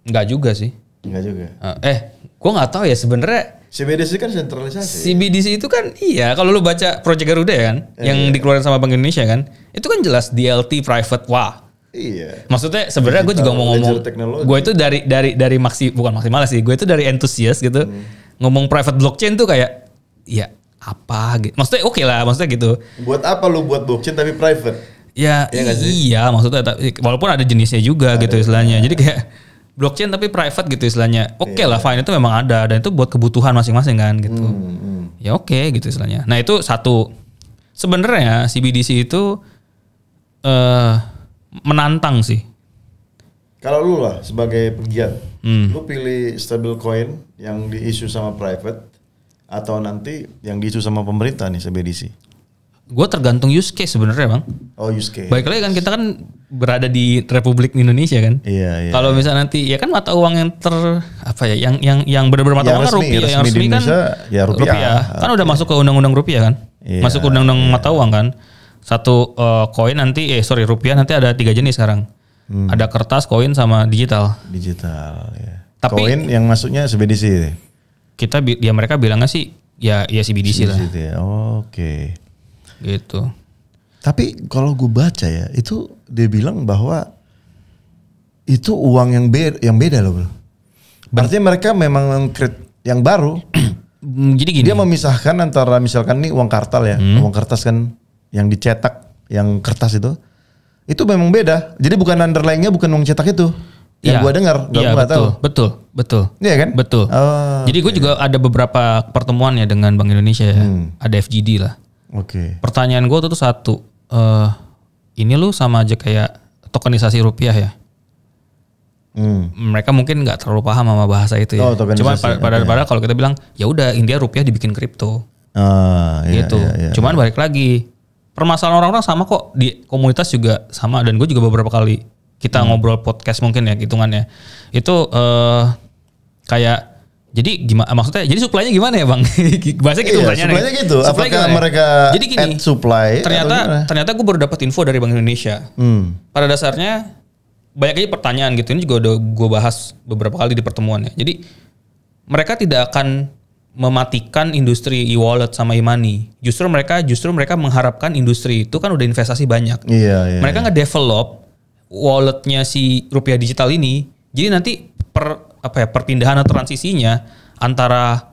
Enggak juga sih. Enggak juga. Eh, eh, gua nggak tahu ya sebenarnya CBDC kan sentralisasi. CBDC itu kan iya kalau lu baca Project Garuda ya kan eh, yang iya. dikeluarkan sama Bank Indonesia kan itu kan jelas DLT private wah. Iya. Maksudnya sebenarnya gue juga mau ngomong gue itu dari dari dari maksi bukan maksimal sih gue itu dari antusias gitu hmm. ngomong private blockchain tuh kayak ya apa gitu. Maksudnya oke okay lah, maksudnya gitu. Buat apa lu buat blockchain tapi private? Ya, ya iya, maksudnya walaupun ada jenisnya juga ada, gitu istilahnya. Ya. Jadi kayak blockchain tapi private gitu istilahnya. Oke okay ya. lah, iya, iya. fine itu memang ada dan itu buat kebutuhan masing-masing kan gitu. Hmm, hmm. Ya oke okay, gitu istilahnya. Nah, itu satu. Sebenarnya CBDC itu eh uh, menantang sih. Kalau lu lah sebagai pegiat, hmm. lu pilih stable coin yang diisu sama private atau nanti yang diisu sama pemerintah nih CBDC? Gue tergantung use case sebenarnya bang. Oh use case. Baik lagi kan kita kan berada di Republik Indonesia kan. Iya. iya Kalau iya. misalnya nanti ya kan mata uang yang ter apa ya yang yang yang benar-benar mata uang kan. rupiah yang resmi kan ya rupiah. rupiah. Iya. Kan udah masuk ke undang-undang rupiah kan. Iya, masuk ke undang-undang iya. mata uang kan. Satu eh, koin uh, nanti eh sorry rupiah nanti ada tiga jenis sekarang. Hmm. Ada kertas, koin sama digital. Digital. Ya. Tapi koin yang masuknya sebedisi kita dia ya mereka bilangnya sih ya ya si CBDC lah. Ya. Oke. Okay. Gitu. Tapi kalau gue baca ya itu dia bilang bahwa itu uang yang beda yang beda loh bro. Berarti mereka memang yang baru. Jadi gini. Dia memisahkan antara misalkan nih uang kartal ya, hmm. uang kertas kan yang dicetak, yang kertas itu. Itu memang beda. Jadi bukan underlyingnya bukan uang cetak itu yang ya. gue dengar gue ya, betul betul betul iya kan betul oh, jadi gue okay. Iya. juga ada beberapa pertemuan ya dengan Bank Indonesia ya. hmm. ada FGD lah oke okay. pertanyaan gue tuh satu uh, ini lu sama aja kayak tokenisasi rupiah ya Hmm. Mereka mungkin nggak terlalu paham sama bahasa itu ya. Oh, Cuman pada okay. pada kalau kita bilang ya udah India rupiah dibikin kripto. oh, iya, gitu. Iya, iya, Cuman iya. balik lagi permasalahan orang-orang sama kok di komunitas juga sama dan gue juga beberapa kali kita hmm. ngobrol podcast mungkin ya hitungannya itu uh, kayak jadi gimana maksudnya? Jadi supply gimana ya, Bang? Bahasa gitu iya, gitu. Supply Apakah gimana? Ya? mereka jadi gini, add supply? Ternyata ternyata gue baru dapat info dari Bank Indonesia. Hmm. Pada dasarnya banyak aja pertanyaan gitu. Ini juga udah gue bahas beberapa kali di pertemuan ya. Jadi mereka tidak akan mematikan industri e-wallet sama e-money. Justru mereka justru mereka mengharapkan industri itu kan udah investasi banyak. Iya, iya. Mereka iya. nge-develop walletnya si rupiah digital ini. Jadi nanti per apa ya perpindahan atau transisinya antara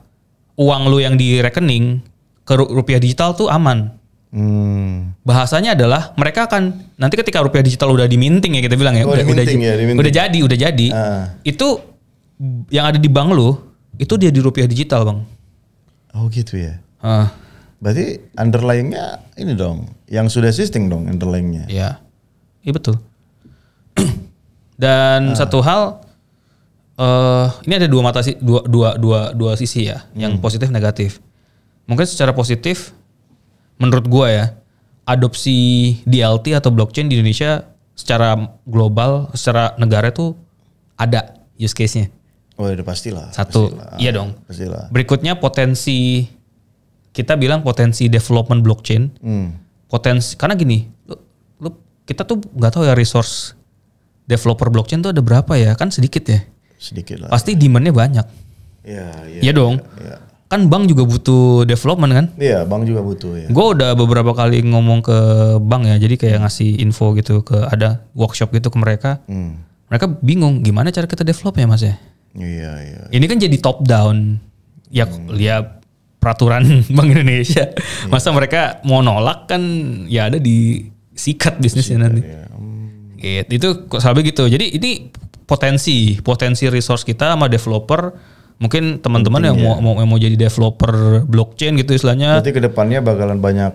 uang lu yang di rekening ke rupiah digital tuh aman. Hmm. Bahasanya adalah mereka akan nanti ketika rupiah digital udah diminting ya kita bilang ya, oh, udah, udah, ya udah jadi, udah jadi. Ah. Itu yang ada di bank lu itu dia di rupiah digital bang. Oh gitu ya. Uh. Berarti underlyingnya ini dong, yang sudah existing dong underlyingnya. Ya, iya betul. Dan uh. satu hal uh, ini ada dua mata dua dua dua dua sisi ya, hmm. yang positif negatif. Mungkin secara positif menurut gua ya, adopsi DLT atau blockchain di Indonesia secara global, secara negara itu ada use case-nya. Oh, udah pastilah. Satu. Pastilah. Iya dong. Pastilah. Berikutnya potensi kita bilang potensi development blockchain. Hmm. Potensi karena gini, lu, lu kita tuh nggak tahu ya resource developer blockchain tuh ada berapa ya? Kan sedikit ya. Sedikit lah. Pasti ya. demandnya banyak. Iya, iya. Iya dong. Ya, ya. Kan bank juga butuh development kan? Iya, bank juga butuh. Ya. Gue udah beberapa kali ngomong ke bank ya, jadi kayak ngasih info gitu ke ada workshop gitu ke mereka. Hmm. Mereka bingung gimana cara kita develop ya mas ya? Iya, iya. Ini kan jadi top down. Ya, hmm. ya peraturan Bank Indonesia. Ya. Masa mereka mau nolak kan ya ada di sikat bisnisnya nanti. Ya. Gitu. Itu sampai gitu. Jadi ini potensi, potensi resource kita sama developer mungkin teman-teman yang mau, ya. mau mau jadi developer blockchain gitu istilahnya. Berarti kedepannya bakalan banyak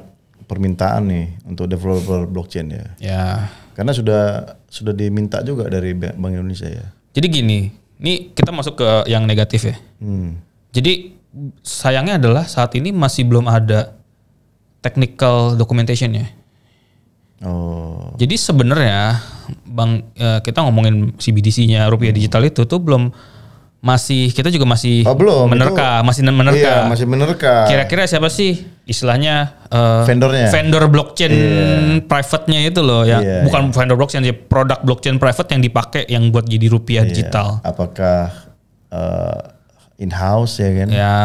permintaan nih untuk developer blockchain ya. Ya. Karena sudah sudah diminta juga dari Bank Indonesia ya. Jadi gini, ini kita masuk ke yang negatif ya. Hmm. Jadi sayangnya adalah saat ini masih belum ada technical documentation ya Oh. Jadi sebenarnya bang eh, kita ngomongin CBDC-nya rupiah hmm. digital itu tuh belum masih kita juga masih oh, belum, menerka, itu, masih menerka. Iya, masih menerka. Kira-kira siapa sih istilahnya uh, vendornya? Vendor blockchain yeah. private-nya itu loh ya. Yeah, Bukan yeah. vendor blockchain, produk blockchain private yang dipakai yang buat jadi rupiah yeah. digital. Apakah uh, eh, in house ya kan? Ya.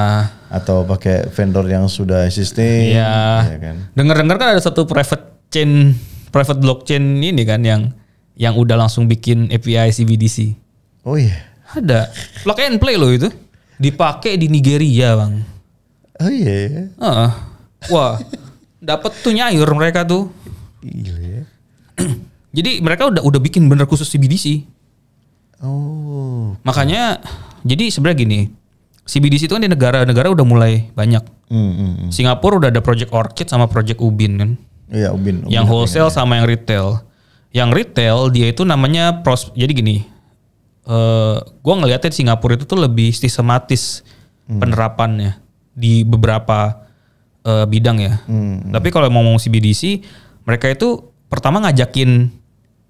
Atau pakai vendor yang sudah existing yeah. ya kan. Dengar-dengar kan ada satu private chain private blockchain ini kan yang yang udah langsung bikin API CBDC. Oh iya. Ada. Plug and play loh itu. Dipakai di Nigeria, Bang. Oh iya. Uh, wah. Dapat tuh nyair mereka tuh. Iya. ya. jadi mereka udah udah bikin bener khusus CBDC. Oh. Makanya jadi sebenarnya gini. CBDC itu kan di negara-negara udah mulai banyak. Mm, mm, Singapura udah ada Project Orchid sama Project Ubin kan. Iya, Ubin. ubin yang wholesale sama yang retail. Yang retail dia itu namanya pros. Jadi gini, uh, eh, gue ngeliatnya Singapura itu tuh lebih sistematis hmm. penerapannya di beberapa uh, bidang ya. Hmm, hmm. Tapi kalau mau ngomong CBDC, mereka itu pertama ngajakin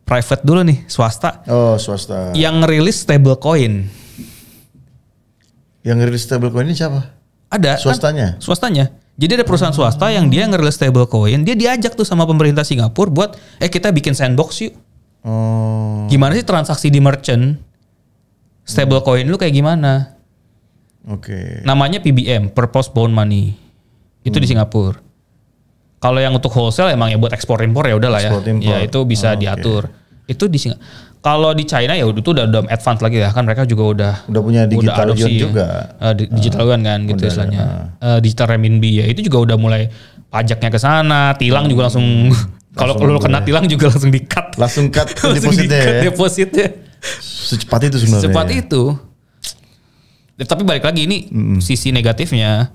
private dulu nih swasta. Oh swasta. Yang rilis stable coin. Yang rilis stable coin ini siapa? Ada. Swastanya. Kan, swastanya. Jadi ada perusahaan swasta yang dia ngerilis stablecoin, dia diajak tuh sama pemerintah Singapura buat eh kita bikin sandbox yuk. Hmm. Gimana sih transaksi di merchant? Stablecoin lu kayak gimana? Oke. Okay. Namanya PBM, Purpose bond Money. Itu hmm. di Singapura. Kalau yang untuk wholesale emang ya buat ekspor impor ya udahlah ya. Ya itu bisa oh, diatur. Okay. Itu di Singapura kalau di China ya udah tuh udah, udah advance lagi ya kan mereka juga udah udah punya digital udah adopsi, yuan juga. Uh, digital yuan ah, kan gitu udah, istilahnya. Uh, digital renminbi ya itu juga udah mulai pajaknya ke sana, tilang hmm. juga langsung kalau kalau kena tilang juga langsung di-cut. Langsung cut depositnya. deposit ya? depositnya. Secepat itu sebenarnya. Secepat itu. Ya, tapi balik lagi ini hmm. sisi negatifnya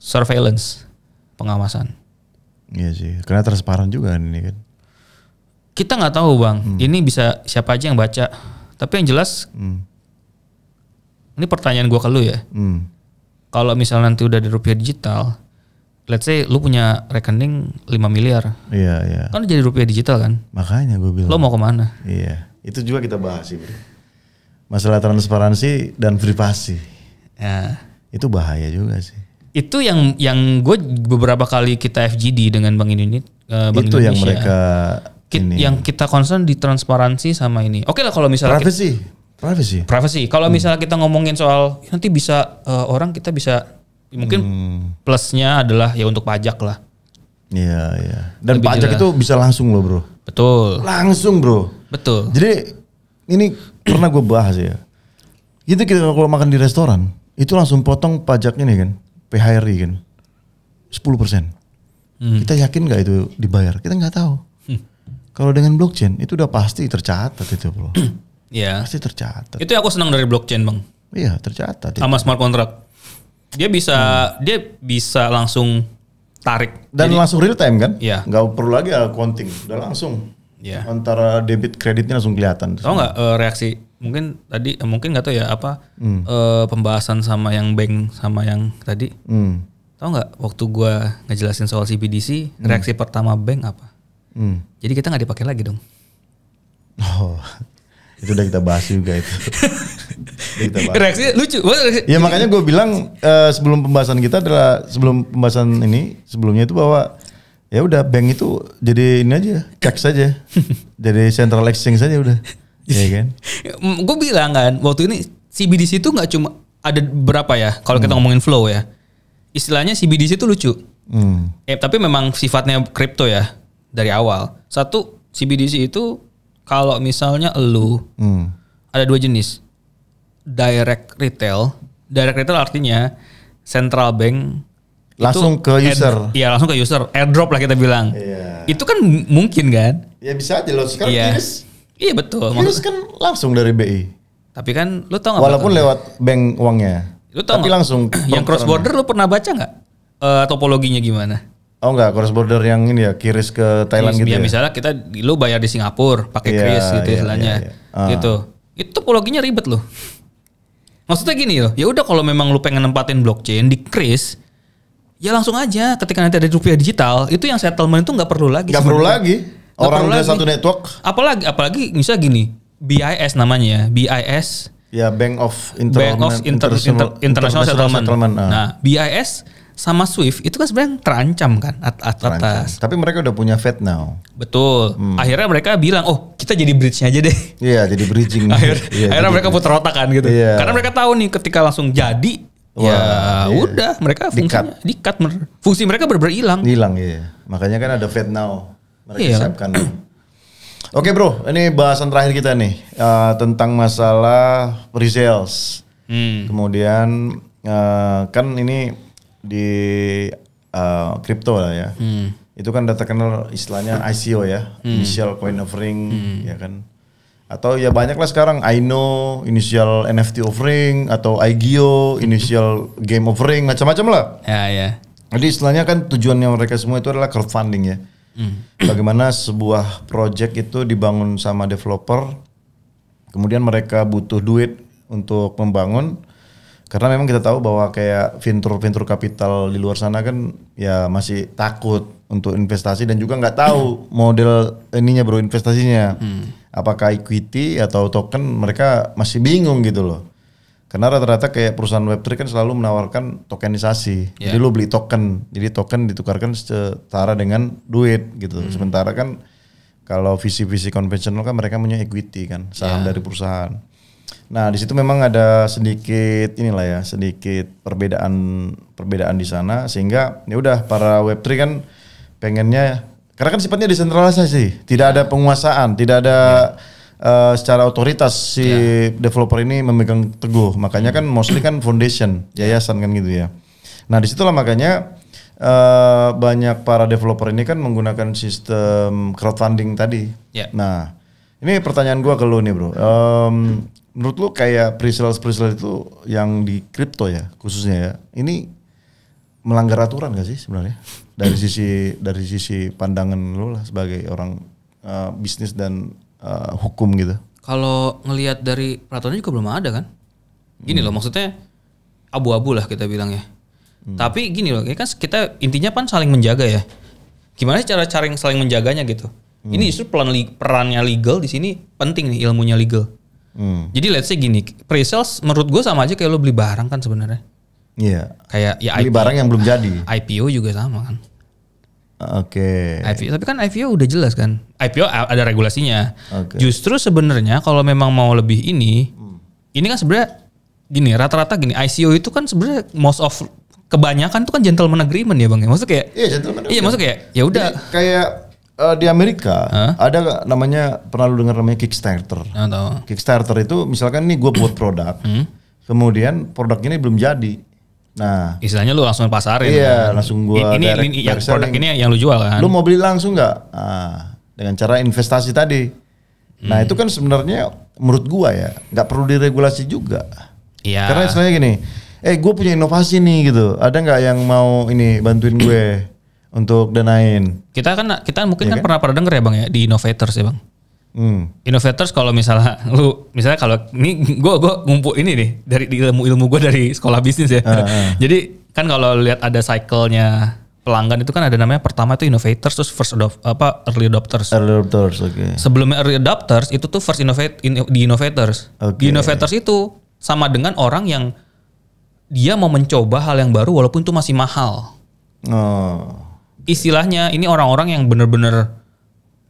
surveillance, pengawasan. Iya sih, karena transparan juga kan ini kan kita nggak tahu bang hmm. ini bisa siapa aja yang baca tapi yang jelas hmm. ini pertanyaan gue ke lu ya hmm. kalau misal nanti udah di rupiah digital let's say lu punya rekening 5 miliar iya iya kan jadi rupiah digital kan makanya gue bilang lo mau kemana iya itu juga kita bahas sih masalah transparansi dan privasi ya. itu bahaya juga sih itu yang yang gue beberapa kali kita FGD dengan Bank Indonesia. Eh, Bank itu Indonesia. yang mereka Kit, ini. yang kita concern di transparansi sama ini. Oke okay lah kalau misalnya privacy, kita, privacy, privacy. Kalau hmm. misalnya kita ngomongin soal nanti bisa uh, orang kita bisa mungkin hmm. plusnya adalah ya untuk pajak lah. Iya iya. Dan Lebih pajak jelas. itu bisa langsung loh bro. Betul. Langsung bro. Betul. Jadi ini pernah gue bahas ya. Itu kita kalau makan di restoran itu langsung potong pajaknya nih kan, PHRI kan, 10%. Hmm. Kita yakin nggak itu dibayar? Kita nggak tahu kalau dengan blockchain itu udah pasti tercatat itu bro. Iya. Pasti tercatat. Itu aku senang dari blockchain bang. Iya tercatat. Sama smart contract. Dia bisa hmm. dia bisa langsung tarik. Dan Jadi, langsung real time kan? Iya. Gak perlu lagi accounting, udah langsung. Iya. Antara debit kreditnya langsung kelihatan. Tau nggak uh, reaksi? Mungkin tadi eh, mungkin nggak tahu ya apa hmm. uh, pembahasan sama yang bank sama yang tadi. Hmm. Tahu nggak waktu gue ngejelasin soal CBDC, hmm. reaksi pertama bank apa? Hmm. Jadi kita nggak dipakai lagi dong. Oh, itu udah kita bahas juga itu. kita bahas. Reaksi lucu. Ya makanya gue bilang uh, sebelum pembahasan kita adalah sebelum pembahasan ini sebelumnya itu bahwa ya udah bank itu jadi ini aja, cek saja, jadi central exchange saja udah. Iya, iya kan? gue bilang kan waktu ini CBDC itu nggak cuma ada berapa ya kalau hmm. kita ngomongin flow ya. Istilahnya CBDC itu lucu. Hmm. Eh tapi memang sifatnya kripto ya dari awal. Satu CBDC itu kalau misalnya lu hmm. ada dua jenis. Direct retail, direct retail artinya central bank langsung ke user. Iya, langsung ke user. Airdrop lah kita bilang. Iya. Itu kan mungkin kan? Ya bisa aja loh. Sekarang iya. virus. Iya betul. Virus kan langsung dari BI. Tapi kan lu tau gak? Walaupun lewat lewat bank uangnya. Lu tau Tapi gak? langsung. Yang cross border lu pernah baca nggak? Uh, topologinya gimana? Oh enggak, cross border yang ini ya, kiris ke Thailand kiris, gitu ya, ya? Misalnya kita, lu bayar di Singapura, pakai yeah, kiris gitu iya, istilahnya. Yeah, yeah. uh. Gitu. Ah. Itu topologinya ribet loh. Maksudnya gini loh, ya, ya udah kalau memang lu pengen nempatin blockchain di kris, ya langsung aja ketika nanti ada rupiah digital, itu yang settlement itu nggak perlu lagi. Nggak perlu lagi. Gak Orang udah satu network. Apalagi, apalagi misalnya gini, BIS namanya ya, BIS. Ya Bank of, Bank of International, Settlement. Ah. Nah, BIS sama Swift itu kan sebenarnya terancam kan at at terancam. atas. Tapi mereka udah punya Fed now. Betul. Hmm. Akhirnya mereka bilang, oh kita jadi bridge-nya aja deh. Iya, yeah, jadi bridging. Akhir, yeah, akhirnya mereka bridge. putar otak kan gitu. Yeah. Karena mereka tahu nih ketika langsung jadi, ya Wah, ya yeah. udah mereka fungsinya dikat. Di fungsi mereka benar hilang. Hilang iya. Makanya kan ada Fed now. Mereka yeah. siapkan. Oke bro, ini bahasan terakhir kita nih uh, tentang masalah pre-sales. Hmm. Kemudian uh, kan ini di uh, lah ya. Hmm. Itu kan data kenal istilahnya ICO ya, hmm. initial coin offering hmm. ya kan. Atau ya banyak lah sekarang INO, initial NFT offering atau IGO, initial game offering macam-macam lah. Ya ya. Jadi istilahnya kan tujuannya mereka semua itu adalah crowdfunding ya. Hmm. Bagaimana sebuah project itu dibangun sama developer, kemudian mereka butuh duit untuk membangun karena memang kita tahu bahwa kayak venture-venture kapital di luar sana kan ya masih takut untuk investasi dan juga nggak tahu hmm. model ininya bro investasinya. Hmm. Apakah equity atau token mereka masih bingung gitu loh. Karena rata-rata kayak perusahaan Web3 kan selalu menawarkan tokenisasi. Yeah. Jadi lo beli token, jadi token ditukarkan secara dengan duit gitu. Hmm. Sementara kan kalau visi-visi konvensional kan mereka punya equity kan, saham yeah. dari perusahaan. Nah, di situ memang ada sedikit inilah ya, sedikit perbedaan perbedaan di sana sehingga ya udah para web3 kan pengennya karena kan sifatnya desentralisasi, tidak ada penguasaan, tidak ada Uh, secara otoritas si yeah. developer ini memegang teguh makanya kan mostly kan foundation yayasan kan gitu ya nah disitulah makanya uh, banyak para developer ini kan menggunakan sistem crowdfunding tadi yeah. nah ini pertanyaan gue ke lu nih bro. Um, menurut lu kayak pre-sales itu yang di kripto ya khususnya ya ini melanggar aturan gak sih sebenarnya dari sisi dari sisi pandangan lu lah sebagai orang uh, bisnis dan uh, hukum gitu kalau ngelihat dari peraturan juga belum ada kan gini hmm. loh maksudnya abu-abu lah kita ya hmm. tapi gini loh ini ya kan kita intinya kan saling menjaga ya gimana sih cara cara yang saling menjaganya gitu hmm. ini justru peran perannya legal di sini penting nih ilmunya legal Hmm. Jadi let's say gini, pre-sales menurut gue sama aja kayak lo beli barang kan sebenarnya. Iya. Yeah. Kayak ya beli IPO, barang yang belum jadi. IPO juga sama kan. Oke. Okay. IPO, tapi kan IPO udah jelas kan. IPO ada regulasinya. Okay. Justru sebenarnya kalau memang mau lebih ini, hmm. ini kan sebenarnya gini rata-rata gini ICO itu kan sebenarnya most of kebanyakan itu kan gentleman agreement ya bang ya. Maksud kayak. Iya gentleman. Iya maksud kayak ya udah. Kayak uh, di Amerika huh? ada namanya pernah lu dengar namanya Kickstarter. Atau. Kickstarter itu misalkan ini gue buat produk, hmm? kemudian produk ini belum jadi. Nah, istilahnya lu langsung pasarin. Iya, kan? langsung gua ini, direct, ini yang produk selling. ini yang lu jual kan. Lu mau beli langsung nggak? Nah, dengan cara investasi tadi. Nah, hmm. Nah, itu kan sebenarnya menurut gua ya, nggak perlu diregulasi juga. Iya. Karena istilahnya gini, eh gue punya inovasi nih gitu. Ada nggak yang mau ini bantuin gue? untuk danain. Kita kan kita mungkin yeah, kan, kan pernah pernah denger ya bang ya di innovators ya bang. Hmm. Innovators kalau misalnya lu misalnya kalau ini gue gue ngumpul ini nih dari ilmu ilmu gue dari sekolah bisnis ya. Uh, uh. Jadi kan kalau lihat ada cyclenya pelanggan itu kan ada namanya pertama itu innovators terus first adopt, apa early adopters. Early adopters, oke. Okay. Sebelumnya early adopters itu tuh first innovate in, di innovators. Okay. innovators itu sama dengan orang yang dia mau mencoba hal yang baru walaupun itu masih mahal. Oh istilahnya ini orang-orang yang bener-bener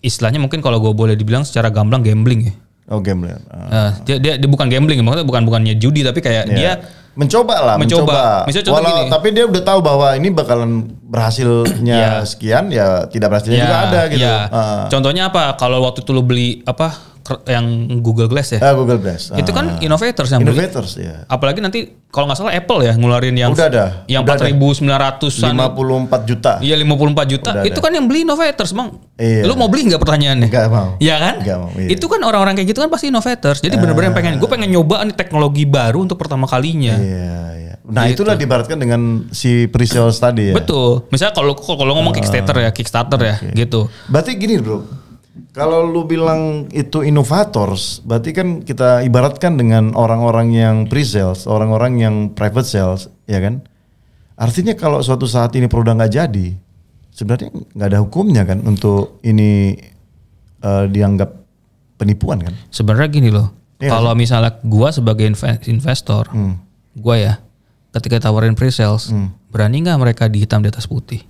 istilahnya mungkin kalau gue boleh dibilang secara gamblang gambling ya. Oh gambling. Uh. Uh, dia, dia, dia bukan gambling maksudnya bukan bukannya judi tapi kayak yeah. dia mencoba lah mencoba. mencoba. Misalnya Walau, gini. tapi dia udah tahu bahwa ini bakalan berhasilnya yeah. sekian ya tidak berhasilnya yeah, juga ada gitu. Yeah. Iya. Uh. Contohnya apa? Kalau waktu itu lu beli apa? yang Google Glass ya. Uh, Google Glass. Itu kan uh, innovators yang innovators beli. ya. Apalagi nanti kalau nggak salah Apple ya ngeluarin yang udah ada. Yang empat ribu sembilan ratus Lima puluh empat juta. Iya lima puluh empat juta. Udah itu ada. kan yang beli innovators bang. Iya. Lu mau beli nggak pertanyaannya? Nggak mau. Iya kan? Nggak mau. Iya. Itu kan orang-orang kayak gitu kan pasti innovators. Jadi bener benar uh, pengen ah. gue pengen nyoba nih teknologi baru untuk pertama kalinya. Iya. iya. Nah gitu. itulah dibaratkan dengan si pre-sales tadi ya. Betul. Misalnya kalau kalau ngomong uh, Kickstarter ya, Kickstarter okay. ya gitu. Berarti gini bro kalau lu bilang itu inovator, berarti kan kita ibaratkan dengan orang-orang yang pre-sales, orang-orang yang private sales, ya kan? Artinya kalau suatu saat ini produk nggak jadi, sebenarnya nggak ada hukumnya kan untuk ini uh, dianggap penipuan kan? Sebenarnya gini loh, ya, kalau misalnya gua sebagai investor, hmm. gua ya, ketika tawarin pre-sales, hmm. berani nggak mereka dihitam di atas putih?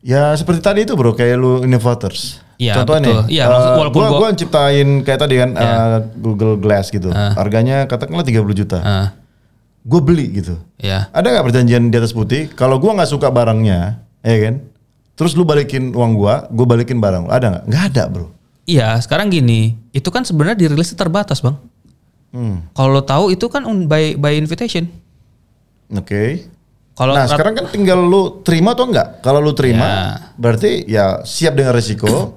Ya seperti tadi itu bro, kayak lu innovators. Ya, Contohnya, Ya, uh, gua, gua, gua ciptain kayak tadi kan ya. uh, Google Glass gitu, uh. harganya katakanlah 30 juta. Uh. Ah. Gue beli gitu. Ya. Ada nggak perjanjian di atas putih? Kalau gua nggak suka barangnya, ya kan? Terus lu balikin uang gua, gue balikin barang Ada nggak? Nggak ada bro. Iya, sekarang gini, itu kan sebenarnya dirilisnya terbatas bang. Hmm. Kalau tahu itu kan by by invitation. Oke. Okay. Kalau nah, sekarang kan tinggal lu terima atau enggak. Kalau lu terima, ya. berarti ya siap dengan resiko.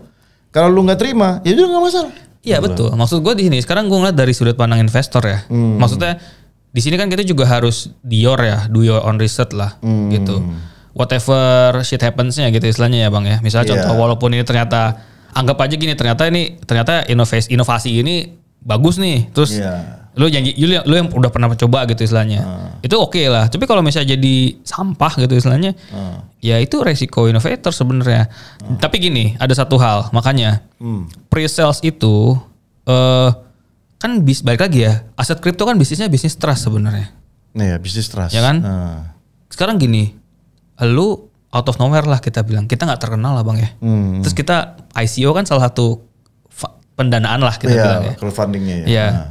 Kalau lu nggak terima, ya udah nggak masalah. Iya betul. Maksud gue di sini sekarang gue ngeliat dari sudut pandang investor ya. Hmm. Maksudnya di sini kan kita juga harus dior ya, do your own research lah hmm. gitu. Whatever shit happensnya gitu istilahnya ya Bang ya. Misalnya yeah. contoh walaupun ini ternyata anggap aja gini ternyata ini ternyata inovasi inovasi ini bagus nih. Terus yeah lu janji lu, lu yang udah pernah mencoba gitu istilahnya hmm. itu oke okay lah tapi kalau misalnya jadi sampah gitu istilahnya hmm. ya itu resiko innovator sebenarnya hmm. tapi gini ada satu hal makanya hmm. pre-sales itu uh, kan bis balik lagi ya aset kripto kan bisnisnya bisnis trust sebenarnya nah, ya bisnis trust ya kan hmm. sekarang gini lu out of nowhere lah kita bilang kita nggak terkenal lah bang ya hmm. terus kita ICO kan salah satu pendanaan lah kita ya, bilang ya crowdfundingnya ya, ya. Nah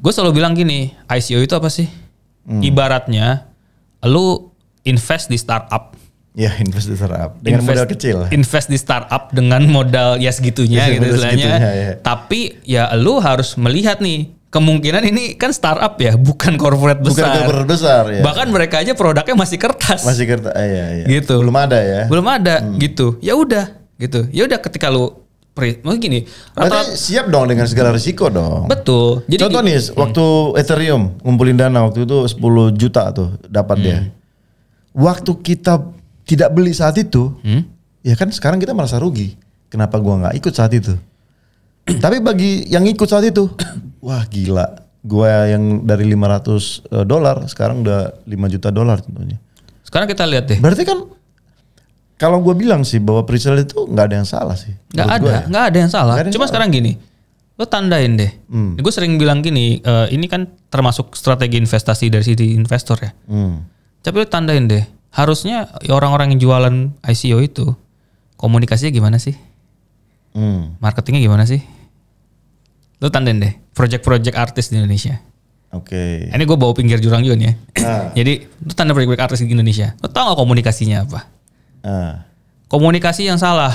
gue selalu bilang gini, ICO itu apa sih? Hmm. Ibaratnya lu invest di startup. Ya, invest di startup dengan invest, modal kecil. Invest di startup dengan modal ya segitunya ya, gitu istilahnya. Ya. Tapi ya lu harus melihat nih kemungkinan ini kan startup ya, bukan corporate besar. Bukan corporate besar ya. Bahkan mereka aja produknya masih kertas. Masih kertas, iya iya. Gitu. Belum ada ya. Belum ada hmm. gitu. Ya udah gitu. Ya udah ketika lu Maksudnya gini, rata, siap dong dengan segala risiko dong. Betul. Jadi Contoh nih, hmm. waktu Ethereum ngumpulin dana waktu itu 10 juta tuh dapat hmm. dia. Waktu kita tidak beli saat itu, hmm? ya kan sekarang kita merasa rugi. Kenapa gua nggak ikut saat itu? Tapi bagi yang ikut saat itu, wah gila. Gua yang dari 500 eh, dolar sekarang udah 5 juta dolar tentunya. Sekarang kita lihat deh. Berarti kan kalau gue bilang sih bahwa Priscilla itu nggak ada yang salah sih. Nggak ada, ya. nggak ada yang salah. ada yang Cuma salah. sekarang gini, lo tandain deh. Hmm. Gue sering bilang gini, uh, ini kan termasuk strategi investasi dari sisi investor ya. Hmm. Tapi lo tandain deh, harusnya orang-orang yang jualan ICO itu komunikasinya gimana sih? Hmm. Marketingnya gimana sih? Lo tandain deh, project-project artis di Indonesia. Oke. Okay. Ini gue bawa pinggir jurang juga nih ya. Ah. Jadi, lo tanda project-project artis di Indonesia. Lo tau gak komunikasinya apa? Ah. Komunikasi yang salah,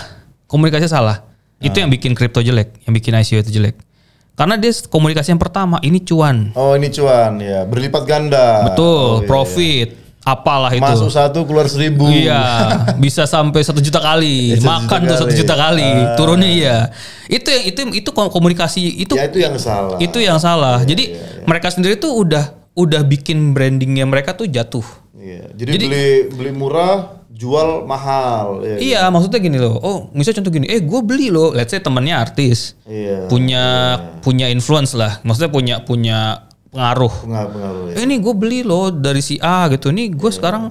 komunikasi salah. Uh. Itu ah. yang bikin kripto jelek, yang bikin ICO itu jelek. Karena dia komunikasi yang pertama, ini cuan. Oh, ini cuan ya, berlipat ganda. Betul, iya, profit. Apalah itu. Masuk satu keluar seribu. Iya, bisa sampai satu juta kali. Makan juta tuh satu juta kali. Uh. Turunnya iya. Itu yang itu itu komunikasi itu. Ya, itu yang salah. Itu yang salah. Ya, Jadi ya, ya. mereka sendiri tuh udah udah bikin brandingnya mereka tuh jatuh. Iya. Jadi, Jadi beli beli murah jual mahal. Ya, gitu. iya, gitu. maksudnya gini loh. Oh, misalnya contoh gini, eh gue beli loh. Let's say temennya artis, iya, punya iya. punya influence lah. Maksudnya punya punya pengaruh. Pengaruh. pengaruh iya. Eh, ini gue beli loh dari si A gitu. Ini gue iya. sekarang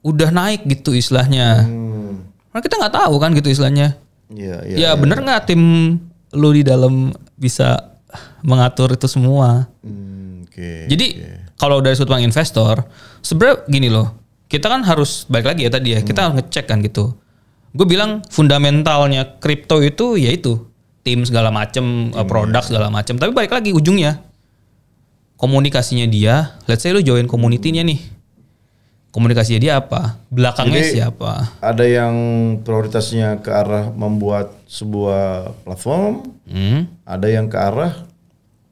udah naik gitu istilahnya. Hmm. Karena kita nggak tahu kan gitu istilahnya. Iya, iya. Ya, iya, bener nggak iya. tim lo di dalam bisa mengatur itu semua? Hmm, okay, Jadi okay. kalau dari sudut pandang investor, sebenarnya gini loh kita kan harus balik lagi ya tadi ya, kita hmm. ngecek kan gitu. Gue bilang fundamentalnya kripto itu yaitu tim segala macem, tim, eh, hmm. produk segala macem. Tapi balik lagi ujungnya komunikasinya dia. Let's say lu join community-nya nih. Komunikasinya dia apa? Belakangnya Jadi, siapa? Ada yang prioritasnya ke arah membuat sebuah platform, hmm. ada yang ke arah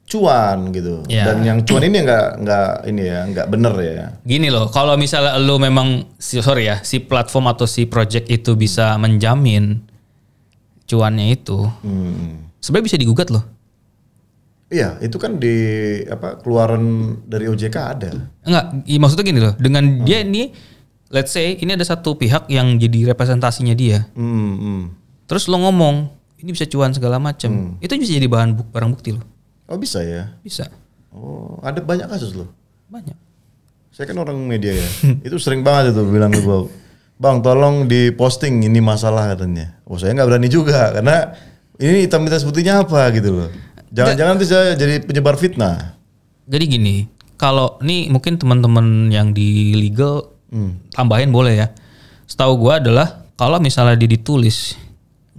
cuan gitu ya. dan yang cuan ini nggak nggak ini ya nggak bener ya gini loh kalau misalnya lo memang sorry ya si platform atau si project itu bisa menjamin cuannya itu hmm. sebenarnya bisa digugat loh Iya, itu kan di apa keluaran dari OJK ada. Enggak, ya, maksudnya gini loh, dengan hmm. dia ini let's say ini ada satu pihak yang jadi representasinya dia. Hmm, hmm. Terus lo ngomong, ini bisa cuan segala macam. Hmm. Itu bisa jadi bahan buk, barang bukti loh. Oh bisa ya? Bisa. Oh ada banyak kasus loh. Banyak. Saya kan orang media ya. itu sering banget itu bilang ke gue, bang tolong di posting ini masalah katanya. Oh saya nggak berani juga karena ini hitam hitam putihnya apa gitu loh. Jangan-jangan nanti saya jadi penyebar fitnah. Jadi gini, kalau nih mungkin teman-teman yang di legal hmm. tambahin boleh ya. Setahu gue adalah kalau misalnya dia ditulis,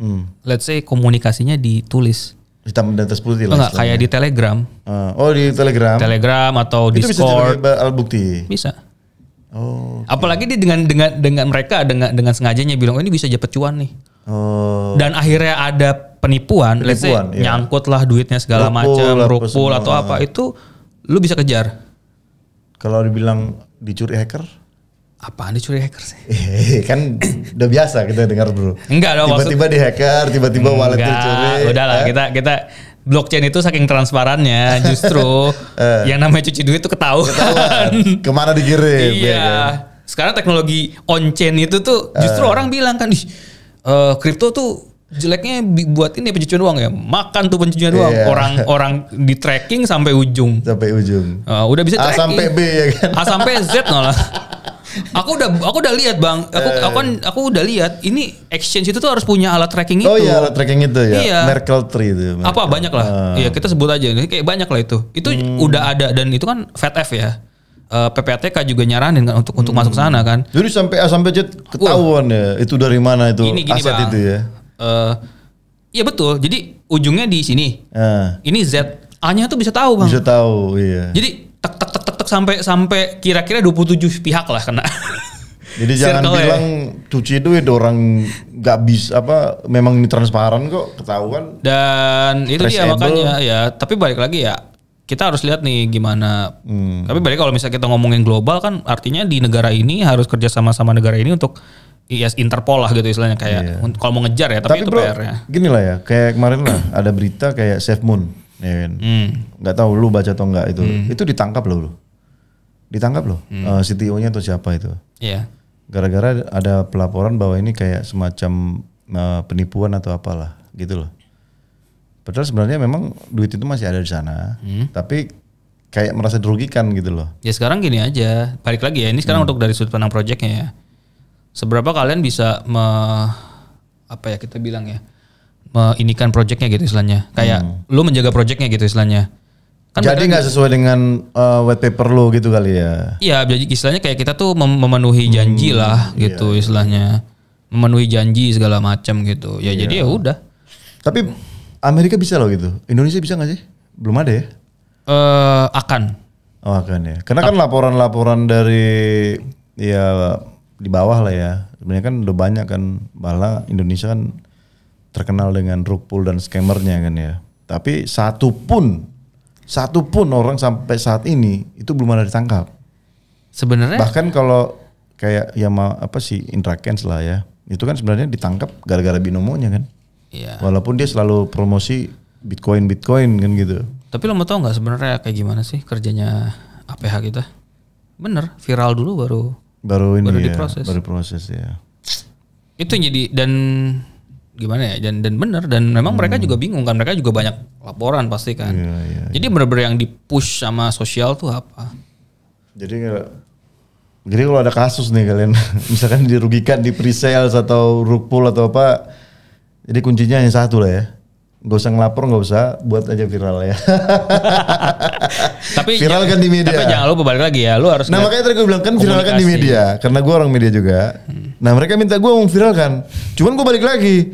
hmm. let's say komunikasinya ditulis, hitam dan atas putih lah. Enggak, kayak di Telegram. Uh, oh, di Telegram. Telegram atau itu Discord. Itu bisa alat bukti. Bisa. Oh. Okay. Apalagi dia dengan dengan dengan mereka dengan dengan sengajanya bilang oh, ini bisa dapat cuan nih. Oh. Dan akhirnya ada penipuan, penipuan let's say, iya. nyangkut lah duitnya segala macam, rupul atau apa itu lu bisa kejar. Kalau dibilang dicuri hacker? apaan dicuri hacker sih? Eh, kan udah biasa kita dengar bro. Enggak dong. Tiba-tiba maksud... di hacker, tiba-tiba wallet dicuri. Udah lah, eh. kita kita blockchain itu saking transparannya justru eh. yang namanya cuci duit itu ketahuan. ketahuan. Kemana dikirim? Ya iya. Kan? Sekarang teknologi on chain itu tuh justru eh. orang bilang kan, eh, kripto uh, tuh jeleknya buat ini pencucian uang ya makan tuh pencucian uang iya. orang orang di tracking sampai ujung sampai ujung uh, udah bisa tracking. A sampai B ya kan A sampai Z nolah aku udah aku udah lihat bang aku eh. aku kan aku udah lihat ini exchange itu tuh harus punya alat tracking oh itu oh iya alat tracking itu ya iya. Merkle tree itu Merkel. apa banyak lah uh. iya kita sebut aja ini kayak banyak lah itu itu hmm. udah ada dan itu kan FATF ya eh, PPATK juga nyaranin kan untuk hmm. untuk masuk hmm. sana kan jadi sampai A sampai Z ketahuan ya itu dari mana itu gini, gini, aset bang. itu ya uh, Iya betul. Jadi ujungnya di sini. Uh. Ini Z A-nya tuh bisa tahu bang. Bisa tahu, iya. Jadi tek tek tek tek, tek sampai sampai kira-kira 27 pihak lah kena. Jadi jangan bilang ya. cuci duit orang nggak bisa apa memang ini transparan kok ketahuan. Dan itu dia makanya ya, tapi balik lagi ya kita harus lihat nih gimana. Hmm. Tapi balik kalau misalnya kita ngomongin global kan artinya di negara ini harus kerja sama sama negara ini untuk IS Interpol lah gitu istilahnya kayak iya. kalau mau ngejar ya tapi, tapi itu PR-nya. Gini lah ya, kayak kemarin lah ada berita kayak Safe Moon ya kan? Hmm. Gak tahu lu baca atau enggak itu. Hmm. Itu ditangkap loh lu. Ditangkap loh hmm. uh, eh, CTO-nya atau siapa itu. Iya. Yeah. Gara-gara ada pelaporan bahwa ini kayak semacam uh, penipuan atau apalah gitu loh. Padahal sebenarnya memang duit itu masih ada di sana, hmm. tapi kayak merasa dirugikan gitu loh. Ya sekarang gini aja, balik lagi ya. Ini sekarang hmm. untuk dari sudut pandang proyeknya ya. Seberapa kalian bisa me, apa ya kita bilang ya? kan projectnya gitu istilahnya. Kayak hmm. lu menjaga projectnya gitu istilahnya. Kan jadi nggak sesuai dengan uh, wet paper lo gitu kali ya? Iya, jadi istilahnya kayak kita tuh mem memenuhi hmm, janji hmm, lah iya, gitu iya, iya. istilahnya, memenuhi janji segala macam gitu. Ya iya. jadi ya udah. Tapi Amerika bisa loh gitu, Indonesia bisa nggak sih? Belum ada ya? Eh uh, akan. Oh akan ya, karena kan laporan-laporan dari ya di bawah lah ya. Sebenarnya kan udah banyak kan, bala Indonesia kan terkenal dengan rukpul dan scammernya kan ya. Tapi satu pun satu pun orang sampai saat ini itu belum ada ditangkap. Sebenarnya bahkan kalau kayak ya ma, apa sih Indra Kens lah ya. Itu kan sebenarnya ditangkap gara-gara binomonya kan. Iya. Walaupun dia selalu promosi Bitcoin Bitcoin kan gitu. Tapi lo mau tau nggak sebenarnya kayak gimana sih kerjanya APH kita? Bener, viral dulu baru baru ini baru ya, diproses. Baru proses ya. Itu jadi dan gimana ya dan dan benar dan memang hmm. mereka juga bingung kan mereka juga banyak laporan pasti kan yeah, yeah, iya. jadi yeah. benar-benar yang dipush sama sosial tuh apa jadi jadi kalau ada kasus nih kalian misalkan dirugikan di pre-sales atau rukpul atau apa jadi kuncinya hanya satu lah ya Gak usah ngelapor, gak usah buat aja viral ya. tapi viral kan di media. Tapi jangan lupa balik lagi ya, lu harus. Nah makanya tadi gue bilang kan viral kan di media, karena gue orang media juga. Hmm. Nah mereka minta gue mau viralkan cuman gue balik lagi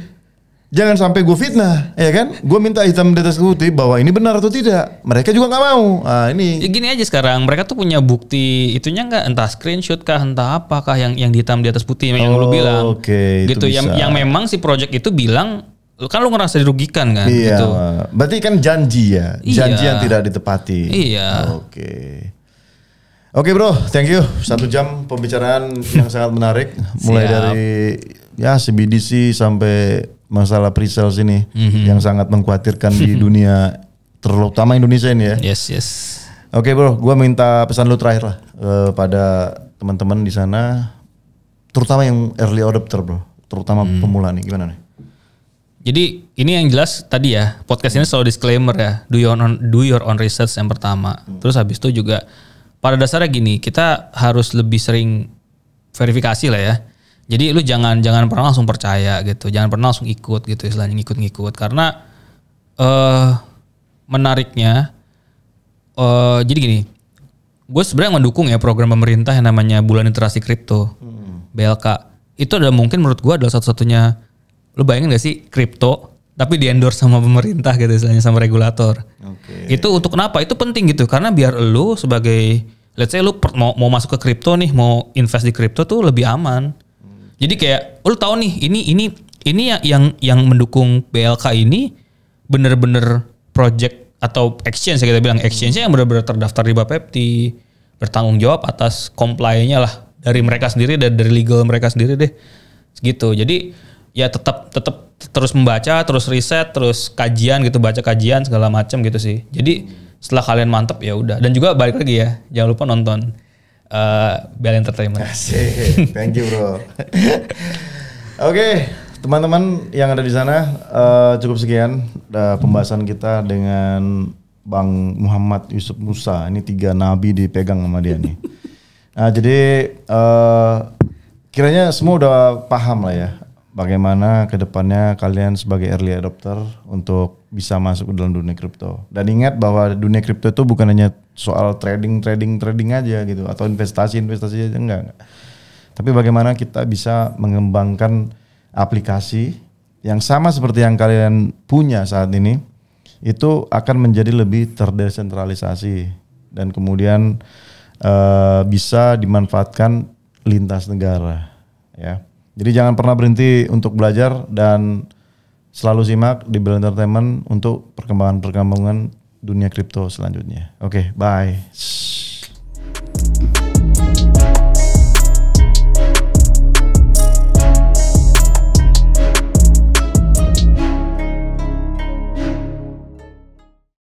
Jangan sampai gue fitnah, ya kan? Gue minta hitam di atas putih bahwa ini benar atau tidak. Mereka juga nggak mau. Nah, ini. Ya gini aja sekarang, mereka tuh punya bukti itunya nggak entah screenshot kah, entah apakah yang yang hitam di atas putih yang oh, lu bilang. Oke. Okay, gitu. yang yang memang si project itu bilang kan lu ngerasa dirugikan kan iya, gitu. Berarti kan janji ya, iya. janji iya. yang tidak ditepati. Iya. Oke. Okay. Oke okay bro, thank you. Satu jam pembicaraan yang sangat menarik, mulai Siap. dari ya CBDC sampai masalah pre-sales ini mm-hmm. yang sangat mengkhawatirkan di dunia terutama Indonesia ini ya. Yes, yes. Oke, okay, Bro, gua minta pesan lu terakhir lah uh, pada teman-teman di sana terutama yang early adopter, Bro. Terutama hmm. pemula nih gimana nih? Jadi ini yang jelas tadi ya podcast ini selalu disclaimer ya do your own do your own research yang pertama. Hmm. Terus habis itu juga pada dasarnya gini kita harus lebih sering verifikasi lah ya. Jadi lu jangan jangan pernah langsung percaya gitu, jangan pernah langsung ikut gitu istilahnya ngikut-ngikut karena eh uh, menariknya uh, jadi gini, gue sebenarnya mendukung ya program pemerintah yang namanya Bulan Literasi Kripto, hmm. BLK. Itu adalah mungkin menurut gue adalah satu-satunya lu bayangin gak sih kripto tapi di endorse sama pemerintah gitu istilahnya sama regulator. Okay. Itu untuk kenapa? Itu penting gitu karena biar lu sebagai let's say lu mau mau masuk ke kripto nih, mau invest di kripto tuh lebih aman. Jadi kayak lu tahu nih ini ini ini yang yang, yang mendukung BLK ini bener-bener project atau exchange ya kita bilang exchange yang benar-benar terdaftar di Bapepti bertanggung jawab atas komplainya lah dari mereka sendiri dan dari legal mereka sendiri deh gitu jadi ya tetap tetap terus membaca terus riset terus kajian gitu baca kajian segala macam gitu sih jadi setelah kalian mantep ya udah dan juga balik lagi ya jangan lupa nonton uh, eh, Bell Entertainment. Asik. Thank you, Bro. Oke, okay, teman-teman yang ada di sana uh, cukup sekian uh, pembahasan kita dengan Bang Muhammad Yusuf Musa. Ini tiga nabi dipegang sama dia nih. Nah, jadi uh, kiranya semua udah paham lah ya bagaimana kedepannya kalian sebagai early adopter untuk bisa masuk ke dalam dunia kripto. Dan ingat bahwa dunia kripto itu bukan hanya soal trading trading trading aja gitu atau investasi investasi aja enggak, Tapi bagaimana kita bisa mengembangkan aplikasi yang sama seperti yang kalian punya saat ini itu akan menjadi lebih terdesentralisasi dan kemudian e, bisa dimanfaatkan lintas negara ya. Jadi jangan pernah berhenti untuk belajar dan selalu simak di Blend Entertainment untuk perkembangan-perkembangan dunia kripto selanjutnya. Oke, okay, bye.